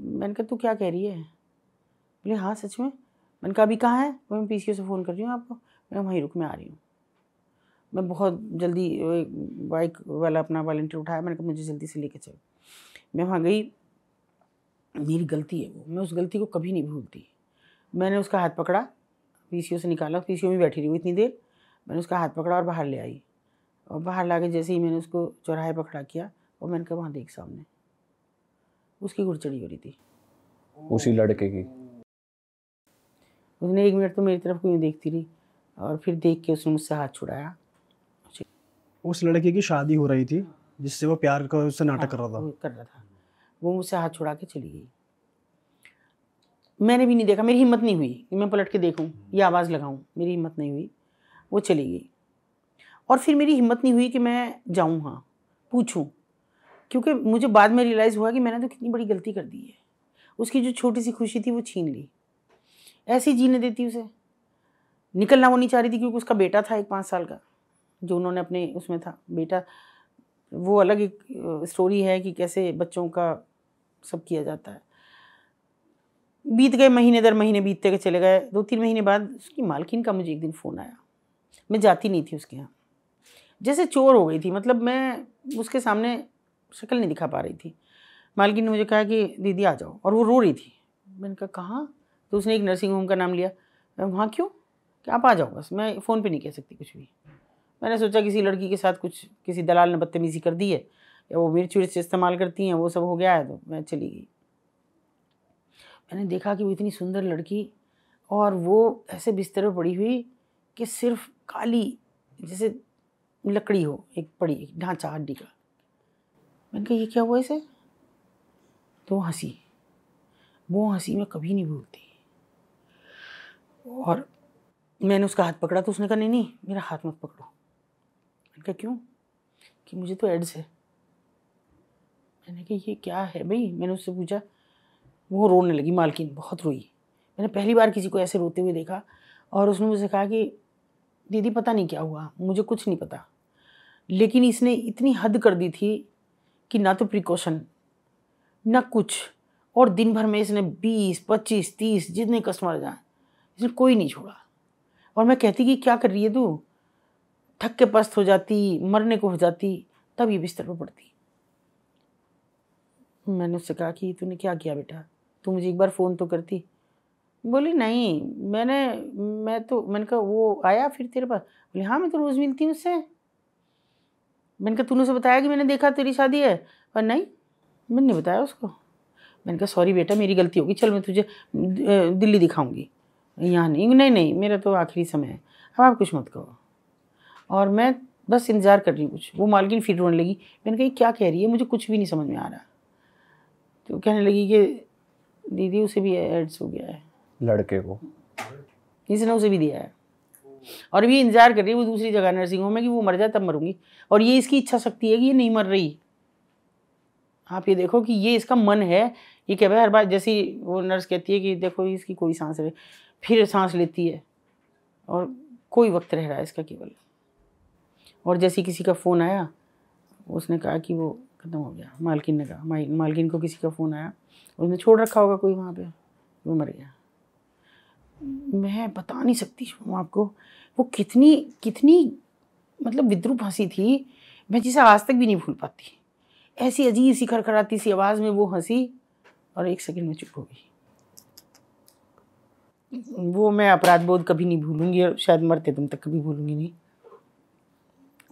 मैंने कहा तू क्या कह रही है बोले हाँ सच में मैंने कहा अभी कहाँ है मैं पी से फ़ोन कर रही हूँ आपको मैं वहीं रुक में आ रही हूँ मैं बहुत जल्दी बाइक वाला अपना वॉल्टियर उठाया मैंने कहा मुझे जल्दी से लेके चलो मैं वहाँ गई मेरी गलती है वो मैं उस गलती को कभी नहीं भूलती मैंने उसका हाथ पकड़ा पी से निकाला पी में बैठी रही हूँ इतनी देर मैंने उसका हाथ पकड़ा और बाहर ले आई और बाहर ला के जैसे ही मैंने उसको चौराहे पर खड़ा किया और मैंने कहा वहाँ देख सामने उसकी गुड़चड़ी हो रही थी उसी लड़के की उसने एक मिनट तो मेरी तरफ क्यों देखती रही और फिर देख के उसने मुझसे हाथ छुड़ाया उस लड़के की शादी हो रही थी जिससे वो प्यार का उससे नाटक हाँ, कर रहा था कर रहा था वो मुझसे हाथ छुड़ा के चली गई मैंने भी नहीं देखा मेरी हिम्मत नहीं हुई कि मैं पलट के देखूं ये आवाज़ लगाऊं मेरी हिम्मत नहीं हुई वो चली गई और फिर मेरी हिम्मत नहीं हुई कि मैं जाऊँ हाँ पूछूँ क्योंकि मुझे बाद में रियलाइज़ हुआ कि मैंने तो कितनी बड़ी गलती कर दी है उसकी जो छोटी सी खुशी थी वो छीन ली ऐसे जीने देती उसे निकलना वो नहीं चाह रही थी क्योंकि उसका बेटा था एक पाँच साल का जो उन्होंने अपने उसमें था बेटा वो अलग एक स्टोरी है कि कैसे बच्चों का सब किया जाता है बीत गए महीने दर महीने बीतते के चले गए दो तीन महीने बाद उसकी मालकिन का मुझे एक दिन फ़ोन आया मैं जाती नहीं थी उसके यहाँ जैसे चोर हो गई थी मतलब मैं उसके सामने शक्ल नहीं दिखा पा रही थी मालकिन ने मुझे कहा कि दीदी आ जाओ और वो रो रही थी मैंने कहा कहाँ तो उसने एक नर्सिंग होम का नाम लिया वहाँ क्यों कि आप आ जाओ बस मैं फ़ोन पे नहीं कह सकती कुछ भी मैंने सोचा किसी लड़की के साथ कुछ किसी दलाल ने बदतमीज़ी कर दी है या वो मिर्च विर्च इस्तेमाल करती हैं वो सब हो गया है तो मैं चली गई मैंने देखा कि वो इतनी सुंदर लड़की और वो ऐसे बिस्तर पर पड़ी हुई कि सिर्फ काली जैसे लकड़ी हो एक बड़ी ढांचा हड्डी का मैंने कहा ये क्या हुआ इसे तो वो हंसी वो हंसी मैं कभी नहीं भूलती और मैंने उसका हाथ पकड़ा तो उसने कहा नहीं नहीं मेरा हाथ मत पकड़ो मैंने कहा क्यों कि मुझे तो एड्स है मैंने कहा ये क्या है भाई मैंने उससे पूछा वो रोने लगी मालकिन बहुत रोई मैंने पहली बार किसी को ऐसे रोते हुए देखा और उसने मुझे कहा कि दीदी पता नहीं क्या हुआ मुझे कुछ नहीं पता लेकिन इसने इतनी हद कर दी थी कि ना तो प्रिकॉशन ना कुछ और दिन भर में इसने बीस पच्चीस तीस जितने कस्टमर जाए इसने कोई नहीं छोड़ा और मैं कहती कि क्या कर रही है तू थक के पस्त हो जाती मरने को हो जाती तब ये बिस्तर पर पड़ती मैंने उससे कहा कि तूने क्या किया बेटा तू मुझे एक बार फ़ोन तो करती बोली नहीं मैंने मैं तो मैंने कहा वो आया फिर तेरे पास बोले हाँ मैं तो रोज़ मिलती हूँ उससे मैंने कहा तूने उसे बताया कि मैंने देखा तेरी शादी है पर नहीं मैंने बताया उसको मैंने कहा सॉरी बेटा मेरी गलती होगी चल मैं तुझे दिल्ली दिखाऊंगी यहाँ नहीं नहीं नहीं मेरा तो आखिरी समय है अब आप कुछ मत कहो और मैं बस इंतज़ार कर रही हूँ कुछ वो मालकिन फिर रोने लगी मैंने कहा क्या कह रही है मुझे कुछ भी नहीं समझ में आ रहा तो कहने लगी कि दीदी उसे भी एड्स हो गया है लड़के को ने उसे भी दिया है और ये इंतजार कर रही है वो दूसरी जगह नर्सिंग होम में कि वो मर जाए तब मरूंगी और ये इसकी इच्छा शक्ति है कि ये नहीं मर रही आप ये देखो कि ये इसका मन है ये कह हर बार जैसी वो नर्स कहती है कि देखो इसकी कोई सांस रहे फिर सांस लेती है और कोई वक्त रह रहा है इसका केवल और जैसे किसी का फ़ोन आया उसने कहा कि वो ख़त्म हो गया मालकिन ने कहा मालकिन को किसी का फ़ोन आया उसने छोड़ रखा होगा कोई वहाँ पे वो मर गया मैं बता नहीं सकती हूँ आपको वो कितनी कितनी मतलब विद्रुप हंसी थी मैं जिसे आज तक भी नहीं भूल पाती ऐसी अजीब सी खड़खड़ाती सी आवाज़ में वो हंसी और एक सेकंड में चुप हो गई वो मैं अपराध बोध कभी नहीं भूलूंगी और शायद मरते तुम तक कभी भूलूंगी नहीं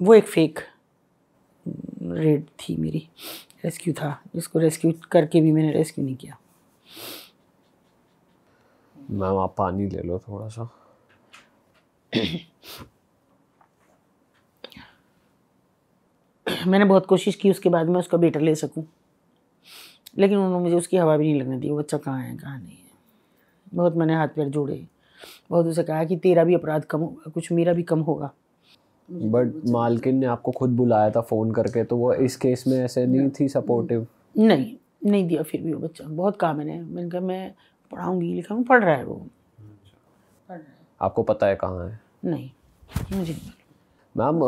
वो एक फेक रेड थी मेरी रेस्क्यू था जिसको रेस्क्यू करके भी मैंने रेस्क्यू नहीं किया मैम आप पानी ले लो थोड़ा सा मैंने बहुत कोशिश की उसके बाद मैं उसका बेटा ले सकूं लेकिन उन्होंने मुझे उसकी हवा भी नहीं लगने दी वो बच्चा कहाँ है कहाँ नहीं है बहुत मैंने हाथ पैर जोड़े बहुत उसे कहा कि तेरा भी अपराध कम होगा कुछ मेरा भी कम होगा बट मालकिन ने आपको खुद बुलाया था फ़ोन करके तो वो इस केस में ऐसे नहीं थी सपोर्टिव नहीं नहीं दिया फिर भी वो बच्चा बहुत काम है मैंने कहा मैं पढ़ाऊंगी लिखाऊंगी पढ़ रहा है वो पढ़ रहा है आपको पता है कहाँ है नहीं मुझे मैम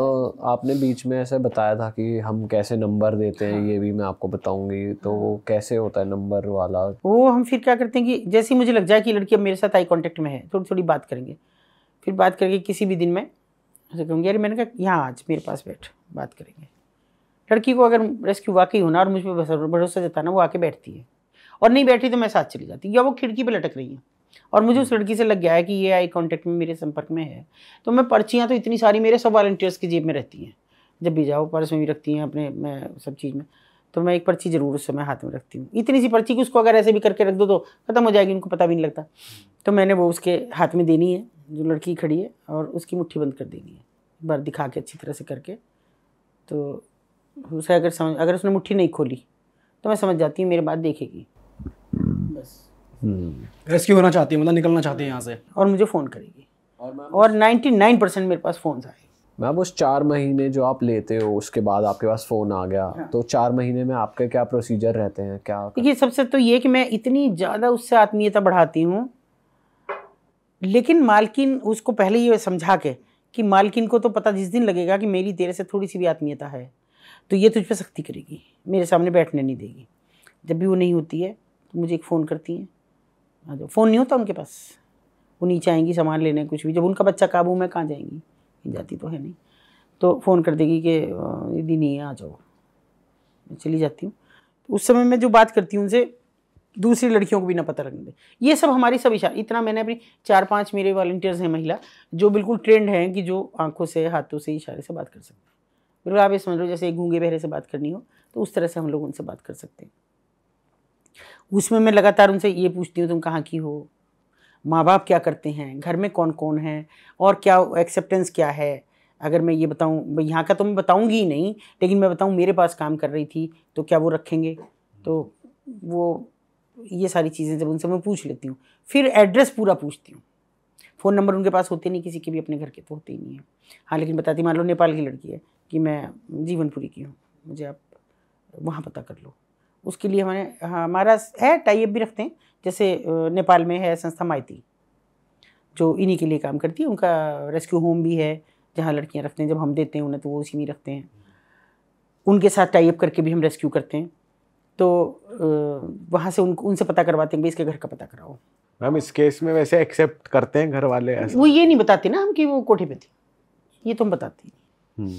आपने बीच में ऐसे बताया था कि हम कैसे नंबर देते हैं ये हाँ। भी मैं आपको बताऊंगी तो वो हाँ। कैसे होता है नंबर वाला वो हम फिर क्या करते हैं कि जैसे ही मुझे लग जाए कि लड़की अब मेरे साथ आई कांटेक्ट में है थोड़ी थोड़ी बात करेंगे फिर बात करके किसी भी दिन में ऐसा कहूँगी अरे मैंने कहा यहाँ आज मेरे पास बैठ बात करेंगे लड़की को अगर रेस्क्यू वाकई होना और मुझ पर भरोसा जताना वो आके बैठती है और नहीं बैठी तो मैं साथ चली जाती या वो खिड़की पर लटक रही है और मुझे उस हम्म। लड़की से लग गया है कि ये आई कॉन्टेक्ट में मेरे संपर्क में है तो मैं पर्चियाँ तो इतनी सारी मेरे सब वॉल्टियर्स की जेब में रहती हैं जब भी जाओ पर्स में भी रखती हैं अपने मैं सब चीज़ में तो मैं एक पर्ची ज़रूर उस समय हाथ में रखती हूँ इतनी सी पर्ची कि उसको अगर ऐसे भी करके रख दो तो ख़त्म हो जाएगी उनको पता भी नहीं लगता हम्म। तो मैंने वो उसके हाथ में देनी है जो लड़की खड़ी है और उसकी मुट्ठी बंद कर देनी है एक बार दिखा के अच्छी तरह से करके तो उसे अगर समझ अगर उसने मुट्ठी नहीं खोली तो मैं समझ जाती हूँ मेरे बात देखेगी रेस्क्यू हम्म। होना चाहती है मतलब निकलना चाहती है यहाँ से और मुझे फ़ोन करेगी और नाइन्टी नाइन परसेंट मेरे पास फ़ोन आए मैम उस चार महीने जो आप लेते हो उसके बाद आपके पास फ़ोन आ गया हाँ। तो चार महीने में आपके क्या प्रोसीजर रहते हैं क्या देखिए सबसे तो ये कि मैं इतनी ज़्यादा उससे आत्मीयता बढ़ाती हूँ लेकिन मालकिन उसको पहले ये समझा के कि मालकिन को तो पता जिस दिन लगेगा कि मेरी तेरे से थोड़ी सी भी आत्मीयता है तो ये तुझ पर सख्ती करेगी मेरे सामने बैठने नहीं देगी जब भी वो नहीं होती है तो मुझे एक फ़ोन करती हैं आ हाँ, जाओ फ़ोन नहीं होता उनके पास वो नीचे आएंगी सामान लेने कुछ भी जब उनका बच्चा काबू में कहाँ जाएंगी जाती तो है नहीं तो फ़ोन कर देगी कि दीदी नहीं है आ जाओ मैं चली जाती हूँ तो उस समय मैं जो बात करती हूँ उनसे दूसरी लड़कियों को भी ना पता लगने दे ये सब हमारी सब इशारा इतना मैंने अपनी चार पांच मेरे वॉल्टियर्स हैं महिला जो बिल्कुल ट्रेंड हैं कि जो आंखों से हाथों से इशारे से बात कर सकते हैं बिल्कुल आप ये समझ लो जैसे एक गूंगे बहरे से बात करनी हो तो उस तरह से हम लोग उनसे बात कर सकते हैं उसमें मैं लगातार उनसे ये पूछती हूँ तुम कहाँ की हो माँ बाप क्या करते हैं घर में कौन कौन है और क्या एक्सेप्टेंस क्या है अगर मैं ये बताऊँ यहाँ का तो मैं बताऊँगी ही नहीं लेकिन मैं बताऊँ मेरे पास काम कर रही थी तो क्या वो रखेंगे तो वो ये सारी चीज़ें जब उनसे मैं पूछ लेती हूँ फिर एड्रेस पूरा पूछती हूँ फ़ोन नंबर उनके पास होते नहीं किसी के भी अपने घर के तो होते ही नहीं है हाँ लेकिन बताती मान लो नेपाल की लड़की है कि मैं जीवनपुरी की हूँ मुझे आप वहाँ पता कर लो उसके लिए हमें हाँ, हमारा है टाइप भी रखते हैं जैसे नेपाल में है संस्था माइती जो इन्हीं के लिए काम करती है उनका रेस्क्यू होम भी है जहाँ लड़कियाँ रखते हैं जब हम देते हैं उन्हें तो वो उसी में रखते हैं उनके साथ टाइप करके भी हम रेस्क्यू करते हैं तो वहाँ से उन उनसे पता करवाते हैं भाई इसके घर का पता कराओ मैम इस केस में वैसे एक्सेप्ट करते हैं घर वाले ऐसा? वो ये नहीं बताते ना हम कि वो कोठे पे थे ये तो हम बताते हैं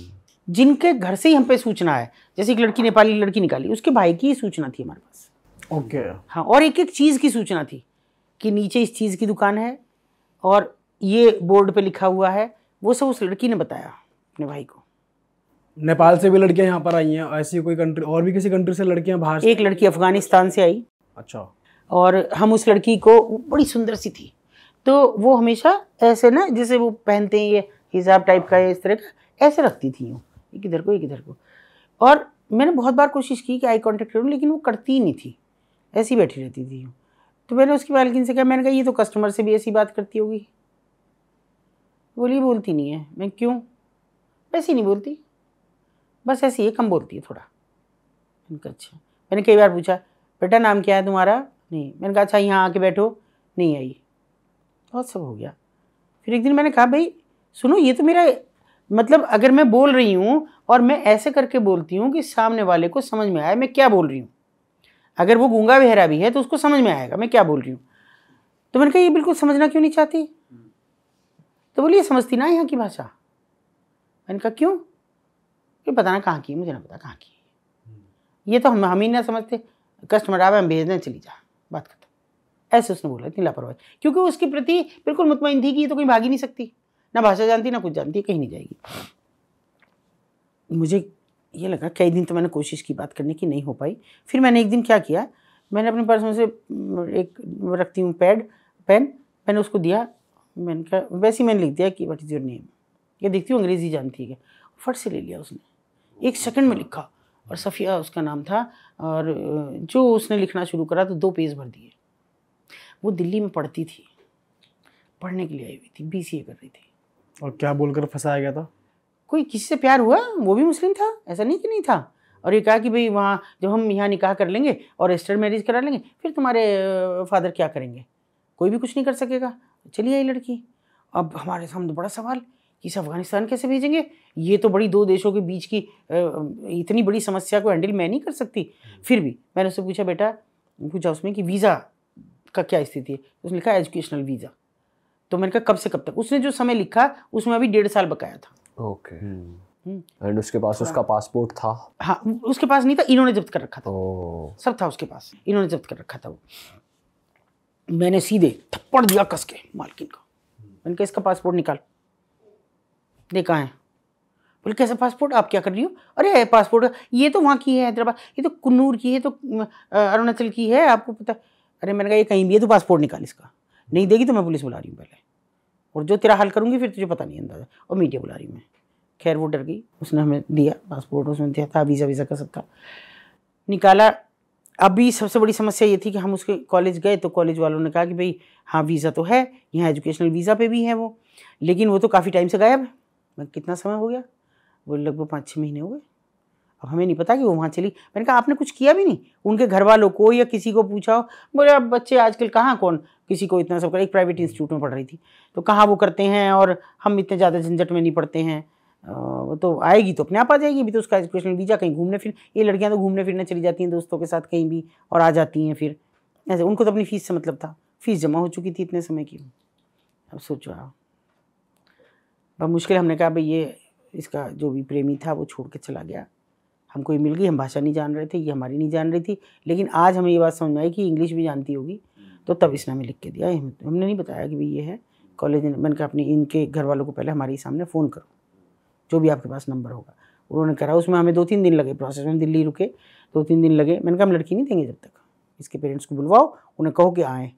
जिनके घर से ही हम पे सूचना है जैसे एक लड़की नेपाली लड़की निकाली उसके भाई की सूचना थी हमारे पास ओके हाँ और एक एक चीज़ की सूचना थी कि नीचे इस चीज़ की दुकान है और ये बोर्ड पे लिखा हुआ है वो सब उस लड़की ने बताया अपने भाई को नेपाल से भी लड़कियां यहाँ पर आई हैं ऐसी कोई कंट्री और भी किसी कंट्री से लड़कियां बाहर एक लड़की अफगानिस्तान से आई अच्छा और हम उस लड़की को बड़ी सुंदर सी थी तो वो हमेशा ऐसे ना जैसे वो पहनते हैं ये हिजाब टाइप का है इस तरह का ऐसे रखती थी यूँ एक इधर को एक इधर को और मैंने बहुत बार कोशिश की कि आई कॉन्टेक्ट करूँ लेकिन वो करती ही नहीं थी ऐसी बैठी रहती थी तो मैंने उसकी मालकिन से कहा मैंने कहा ये तो कस्टमर से भी ऐसी बात करती होगी बोली बोलती नहीं है मैं क्यों वैसी नहीं बोलती बस ऐसी है कम बोलती है थोड़ा मैंने कहा अच्छा मैंने कई बार पूछा बेटा नाम क्या है तुम्हारा नहीं मैंने कहा अच्छा यहाँ आके बैठो नहीं आई बहुत सब हो गया फिर एक दिन मैंने कहा भाई सुनो ये तो मेरा मतलब अगर मैं बोल रही हूँ और मैं ऐसे करके बोलती हूँ कि सामने वाले को समझ में आए मैं क्या बोल रही हूँ अगर वो गूंगा बहरा भी है तो उसको समझ में आएगा मैं क्या बोल रही हूँ तो मैंने कहा ये बिल्कुल समझना क्यों नहीं चाहती तो बोलिए समझती ना यहाँ की भाषा मैंने कहा क्यों ये पता ना कहाँ की मुझे ना पता कहाँ की ये तो हम हम ही ना समझते कस्टमर आवे हम भेज दें चली जा बात खत्म ऐसे उसने बोला इतनी लापरवाही क्योंकि उसके प्रति बिल्कुल मुतमिन थी कि ये तो कहीं भागी नहीं सकती ना भाषा जानती ना कुछ जानती कहीं नहीं जाएगी मुझे ये लगा कई दिन तो मैंने कोशिश की बात करने की नहीं हो पाई फिर मैंने एक दिन क्या किया मैंने अपने पर्स में से एक रखती हूँ पैड पेन मैंने उसको दिया मैंने कहा वैसे ही मैंने लिख दिया कि वट इज़ योर नेम ये देखती हूँ अंग्रेज़ी जानती है फट से ले लिया उसने एक सेकंड में लिखा और सफ़िया उसका नाम था और जो उसने लिखना शुरू करा तो दो पेज भर दिए वो दिल्ली में पढ़ती थी पढ़ने के लिए आई हुई थी बी कर रही थी और क्या बोलकर फंसाया गया था कोई किसी से प्यार हुआ वो भी मुस्लिम था ऐसा नहीं कि नहीं था और ये कहा कि भाई वहाँ जब हम यहाँ निकाह कर लेंगे और एस्टर मैरिज करा लेंगे फिर तुम्हारे फादर क्या करेंगे कोई भी कुछ नहीं कर सकेगा चली आई लड़की अब हमारे सामने बड़ा सवाल कि इसे अफगानिस्तान कैसे भेजेंगे ये तो बड़ी दो देशों के बीच की इतनी बड़ी समस्या को हैंडल मैं नहीं कर सकती फिर भी मैंने उससे पूछा बेटा पूछा उसमें कि वीज़ा का क्या स्थिति है उसने लिखा एजुकेशनल वीज़ा तो मैंने कहा कब से कब तक उसने जो समय लिखा उसमें अभी डेढ़ साल बकाया था ओके एंड हम्म। हम्म। उसके पास हाँ। उसका पासपोर्ट था हाँ उसके पास नहीं था इन्होंने जब्त कर रखा था सब था उसके पास इन्होंने जब्त कर रखा था वो मैंने सीधे थप्पड़ दिया कस के मालकिन का मैंने कहा इसका पासपोर्ट निकाल दे कहा है बोले कैसा पासपोर्ट आप क्या कर रही हो अरे पासपोर्ट ये तो वहाँ की है हैदराबाद ये तो कन्नूर की है तो अरुणाचल की है आपको पता अरे मैंने कहा ये कहीं भी है तो पासपोर्ट निकाल इसका नहीं देगी तो मैं पुलिस बुला रही हूँ पहले और जो तेरा हाल करूँगी फिर तुझे पता नहीं अंदाजा और मीडिया बुला रही हूँ मैं खैर वो डर गई उसने हमें दिया पासपोर्ट उसने दिया था वीज़ा वीज़ा का सब था निकाला अभी सबसे बड़ी समस्या ये थी कि हम उसके कॉलेज गए तो कॉलेज वालों ने कहा कि भाई हाँ वीज़ा तो है यहाँ एजुकेशनल वीज़ा पे भी है वो लेकिन वो तो काफ़ी टाइम से गायब है मैं कितना समय हो गया वो लगभग पाँच छः महीने हो गए अब हमें नहीं पता कि वो वहाँ चली मैंने कहा आपने कुछ किया भी नहीं उनके घर वालों को या किसी को पूछा हो बोले अब बच्चे आजकल कहाँ कौन किसी को इतना सब कर एक प्राइवेट इंस्टीट्यूट में पढ़ रही थी तो कहाँ वो करते हैं और हम इतने ज़्यादा झंझट में नहीं पढ़ते हैं वो तो आएगी तो अपने आप आ जाएगी अभी तो उसका एजुकेशन वीज़ा कहीं घूमने फिर ये लड़कियाँ तो घूमने फिरने चली जाती हैं दोस्तों के साथ कहीं भी और आ जाती हैं फिर ऐसे उनको तो अपनी फ़ीस से मतलब था फ़ीस जमा हो चुकी थी इतने समय की अब सोचो रहा बहुत मुश्किल हमने कहा भाई ये इसका जो भी प्रेमी था वो छोड़ के चला गया हमको ये मिल गई हम भाषा नहीं जान रहे थे ये हमारी नहीं जान रही थी लेकिन आज हमें ये बात समझ में आई कि इंग्लिश भी जानती होगी तो तब इसने हमें लिख के दिया हमने नहीं बताया कि भाई ये है कॉलेज मैंने कहा अपने इनके घर वालों को पहले हमारे सामने फ़ोन करो जो भी आपके पास नंबर होगा उन्होंने करा उसमें हमें दो तीन दिन लगे प्रोसेस में दिल्ली रुके दो तीन दिन लगे मैंने कहा हम लड़की नहीं देंगे जब तक इसके पेरेंट्स को बुलवाओ उन्हें कहो कि आएँ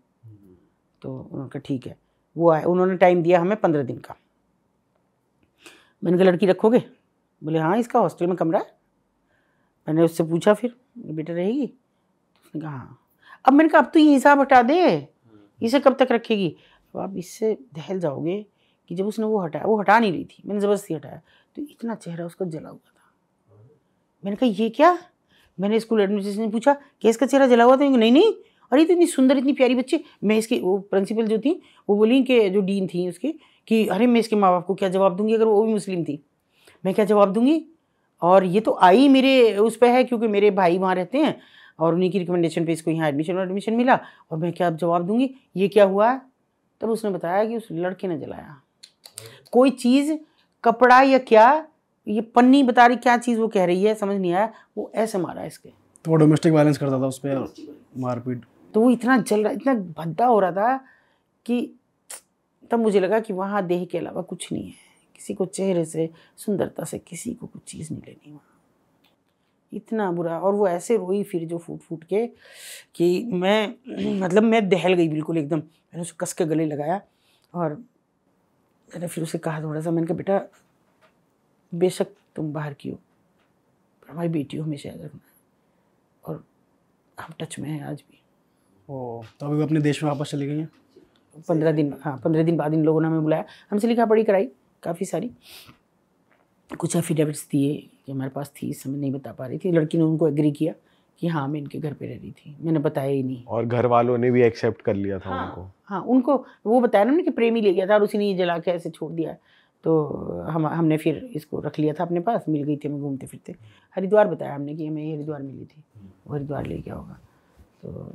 तो उन्होंने कहा ठीक है वो आए उन्होंने टाइम दिया हमें पंद्रह दिन का मैंने कहा लड़की रखोगे बोले हाँ इसका हॉस्टल में कमरा है मैंने उससे पूछा फिर बेटा रहेगी तो उसने कहा हाँ अब मैंने कहा अब तो ये हिसाब हटा दे इसे कब तक रखेगी अब आप इससे दहल जाओगे कि जब उसने वो हटाया वो हटा नहीं रही थी मैंने ज़बरदस्ती हटाया तो इतना चेहरा उसका जला हुआ था मैंने कहा ये क्या मैंने स्कूल एडमिनिस्ट्रेशन से पूछा कि इसका चेहरा जला हुआ था नहीं नहीं अरे तो इतनी सुंदर इतनी प्यारी बच्ची मैं इसकी वो प्रिंसिपल जो थी वो बोली कि जो डीन थी उसकी कि अरे मैं इसके माँ बाप को क्या जवाब दूंगी अगर वो भी मुस्लिम थी मैं क्या जवाब दूंगी और ये तो आई मेरे उस पर है क्योंकि मेरे भाई वहाँ रहते हैं और उन्हीं की रिकमेंडेशन पे इसको यहाँ एडमिशन और एडमिशन मिला और मैं क्या जवाब दूंगी ये क्या हुआ है तब उसने बताया कि उस लड़के ने जलाया कोई चीज़ कपड़ा या क्या ये पन्नी बता रही क्या चीज़ वो कह रही है समझ नहीं आया वो ऐसे मारा इसके तो वो डोमेस्टिक वायलेंस करता था उस पर मारपीट तो वो इतना जल रहा इतना भद्दा हो रहा था कि तब मुझे लगा कि वहाँ देह के अलावा कुछ नहीं है किसी को चेहरे से सुंदरता से किसी को कुछ चीज़ नहीं लेनी वहाँ इतना बुरा और वो ऐसे रोई फिर जो फूट फूट के कि मैं मतलब मैं दहल गई बिल्कुल एकदम मैंने उसे कस के गले लगाया और मैंने फिर उसे कहा थोड़ा सा मैंने कहा बेटा बेशक तुम बाहर की हो पर हमारी बेटी हो हमेशा याद रखना और हम टच में हैं आज भी ओ तो अभी अपने देश में वापस चली गई हैं पंद्रह दिन हाँ पंद्रह दिन बाद इन लोगों ने हमें बुलाया हमसे लिखा पढ़ी कराई काफ़ी सारी कुछ एफिडेविट्स दिए कि हमारे पास थी इस समय नहीं बता पा रही थी लड़की ने उनको एग्री किया कि हाँ मैं इनके घर पे रह रही थी मैंने बताया ही नहीं और घर वालों ने भी एक्सेप्ट कर लिया था हाँ, उनको हाँ उनको वो बताया ना कि प्रेमी ले गया था और उसी ने ये जला के ऐसे छोड़ दिया तो हम हमने फिर इसको रख लिया था अपने पास मिल गई थी हमें घूमते फिरते हरिद्वार बताया हमने कि हमें हरिद्वार मिली थी वो हरिद्वार ले गया होगा तो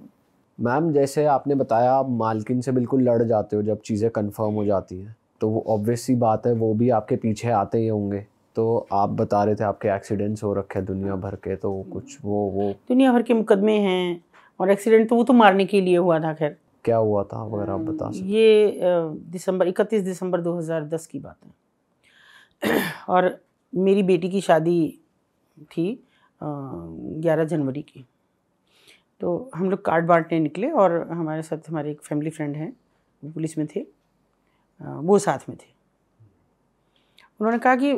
मैम जैसे आपने बताया आप मालकिन से बिल्कुल लड़ जाते हो जब चीज़ें कन्फर्म हो जाती हैं तो वो ऑब्वियसली बात है वो भी आपके पीछे आते ही होंगे तो आप बता रहे थे आपके एक्सीडेंट्स हो रखे हैं दुनिया भर के तो कुछ वो वो दुनिया भर के मुकदमे हैं और एक्सीडेंट तो वो तो मारने के लिए हुआ था खैर क्या हुआ था अगर आप बता सकते ये दिसंबर इकतीस दिसंबर 2010 की बात है और मेरी बेटी की शादी थी ग्यारह जनवरी की तो हम लोग कार्ड बांटने निकले और हमारे साथ हमारे एक फैमिली फ्रेंड हैं पुलिस में थे वो साथ में थे उन्होंने कहा कि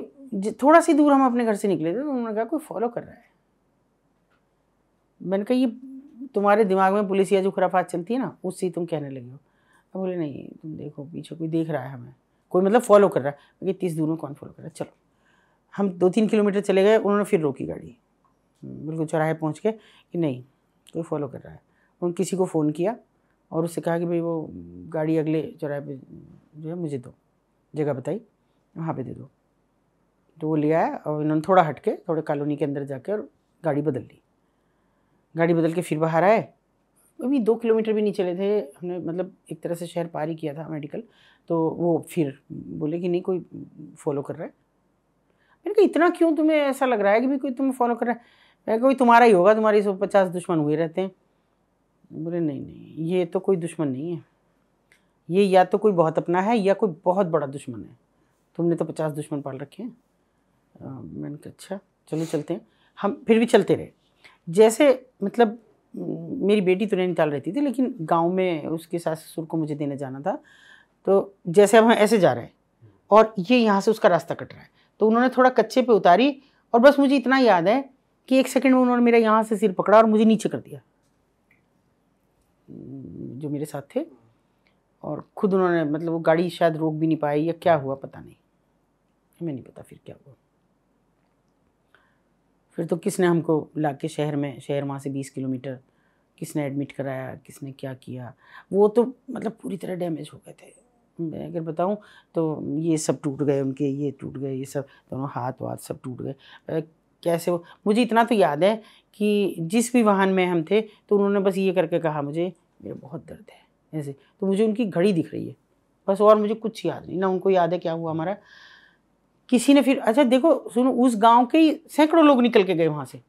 थोड़ा सी दूर हम अपने घर से निकले थे तो उन्होंने कहा कोई फॉलो कर रहा है मैंने कहा ये तुम्हारे दिमाग में पुलिस या जो खुराफात चलती है ना उससे तुम कहने लगे हो अब तो बोले नहीं तुम देखो पीछे कोई देख रहा है हमें कोई मतलब फॉलो कर रहा है मैं तीस दूर में कौन फॉलो कर रहा है चलो हम दो तीन किलोमीटर चले गए उन्होंने फिर रोकी गाड़ी हम्म, बिल्कुल चौराहे पहुँच के कि नहीं कोई फॉलो कर रहा है उन किसी को फ़ोन किया और उससे कहा कि भाई वो गाड़ी अगले चौराहे पे जो है मुझे दो जगह बताई वहाँ पे दे दो तो वो ले आया और इन्होंने थोड़ा हट के थोड़े कॉलोनी के अंदर जाके और गाड़ी बदल ली गाड़ी बदल के फिर बाहर आए अभी दो किलोमीटर भी नहीं चले थे हमने मतलब एक तरह से शहर पार ही किया था मेडिकल तो वो फिर बोले कि नहीं कोई फॉलो कर रहा है मैंने कहा इतना क्यों तुम्हें ऐसा लग रहा है कि भी कोई तुम्हें फॉलो कर रहा है मैंने कोई तुम्हारा ही होगा तुम्हारे सौ पचास दुश्मन हुए रहते हैं बोले नहीं नहीं ये तो कोई दुश्मन नहीं है ये या तो कोई बहुत अपना है या कोई बहुत बड़ा दुश्मन है तुमने तो पचास दुश्मन पाल रखे हैं मैंने कहा अच्छा चलो चलते हैं हम फिर भी चलते रहे जैसे मतलब मेरी बेटी तो नैनीताल रहती थी लेकिन गांव में उसके सास ससुर को मुझे देने जाना था तो जैसे अब हम ऐसे जा रहे हैं और ये यहाँ से उसका रास्ता कट रहा है तो उन्होंने थोड़ा कच्चे पे उतारी और बस मुझे इतना याद है कि एक सेकंड में उन्होंने मेरा यहाँ से सिर पकड़ा और मुझे नीचे कर दिया जो मेरे साथ थे और खुद उन्होंने मतलब वो गाड़ी शायद रोक भी नहीं पाई या क्या हुआ पता नहीं हमें नहीं पता फिर क्या हुआ फिर तो किसने हमको ला के शहर में शहर वहाँ से बीस किलोमीटर किसने एडमिट कराया किसने क्या किया वो तो मतलब पूरी तरह डैमेज हो गए थे मैं अगर बताऊँ तो ये सब टूट गए उनके ये टूट गए ये सब दोनों तो हाथ वाथ सब टूट गए कैसे वो मुझे इतना तो याद है कि जिस भी वाहन में हम थे तो उन्होंने बस ये करके कहा मुझे मेरा बहुत दर्द है ऐसे तो मुझे उनकी घड़ी दिख रही है बस और मुझे कुछ याद नहीं ना उनको याद है क्या हुआ हमारा किसी ने फिर अच्छा देखो सुनो उस गांव के ही सैकड़ों लोग निकल के गए वहाँ से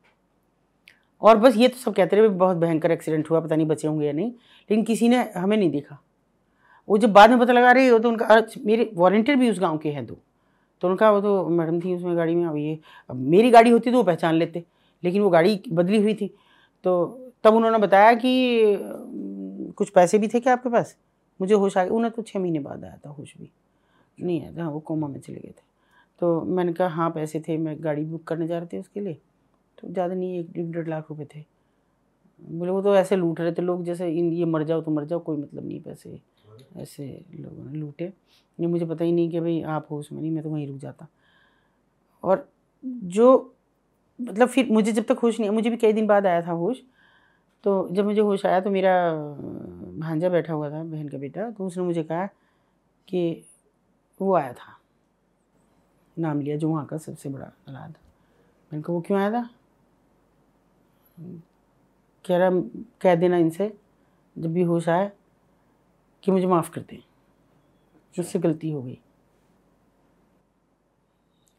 और बस ये तो सब कहते रहे बहुत भयंकर एक्सीडेंट हुआ पता नहीं बचे होंगे या नहीं लेकिन किसी ने हमें नहीं देखा वो जब बाद में पता लगा रही हो तो उनका मेरे वॉल्टियर भी उस गाँव के हैं दो तो उनका वो तो मैडम थी उसमें गाड़ी में अब ये अब मेरी गाड़ी होती तो वो पहचान लेते लेकिन वो गाड़ी बदली हुई थी तो तब उन्होंने बताया कि कुछ पैसे भी थे क्या आपके पास मुझे होश आ गया उन्हें तो छः महीने बाद आया था होश भी नहीं आया था वो कोमा में चले गए थे तो मैंने कहा हाँ पैसे थे मैं गाड़ी बुक करने जा रहे थे उसके लिए तो ज़्यादा नहीं एक डेढ़ डेढ़ लाख रुपए थे बोले वो तो ऐसे लूट रहे थे लोग जैसे इन ये मर जाओ तो मर जाओ कोई मतलब नहीं पैसे ऐसे लोगों ने लूटे ये मुझे पता ही नहीं कि भाई आप हो उसमें नहीं मैं तो वहीं रुक जाता और जो मतलब फिर मुझे जब तक होश नहीं मुझे भी कई दिन बाद आया था होश तो जब मुझे होश आया तो मेरा भांजा बैठा हुआ था बहन का बेटा तो उसने मुझे कहा कि वो आया था नाम लिया जो वहाँ का सबसे बड़ा आला था मैंने कहा वो क्यों आया था कह रहा कह देना इनसे जब भी होश आए कि मुझे माफ़ कर दें मुझसे गलती हो गई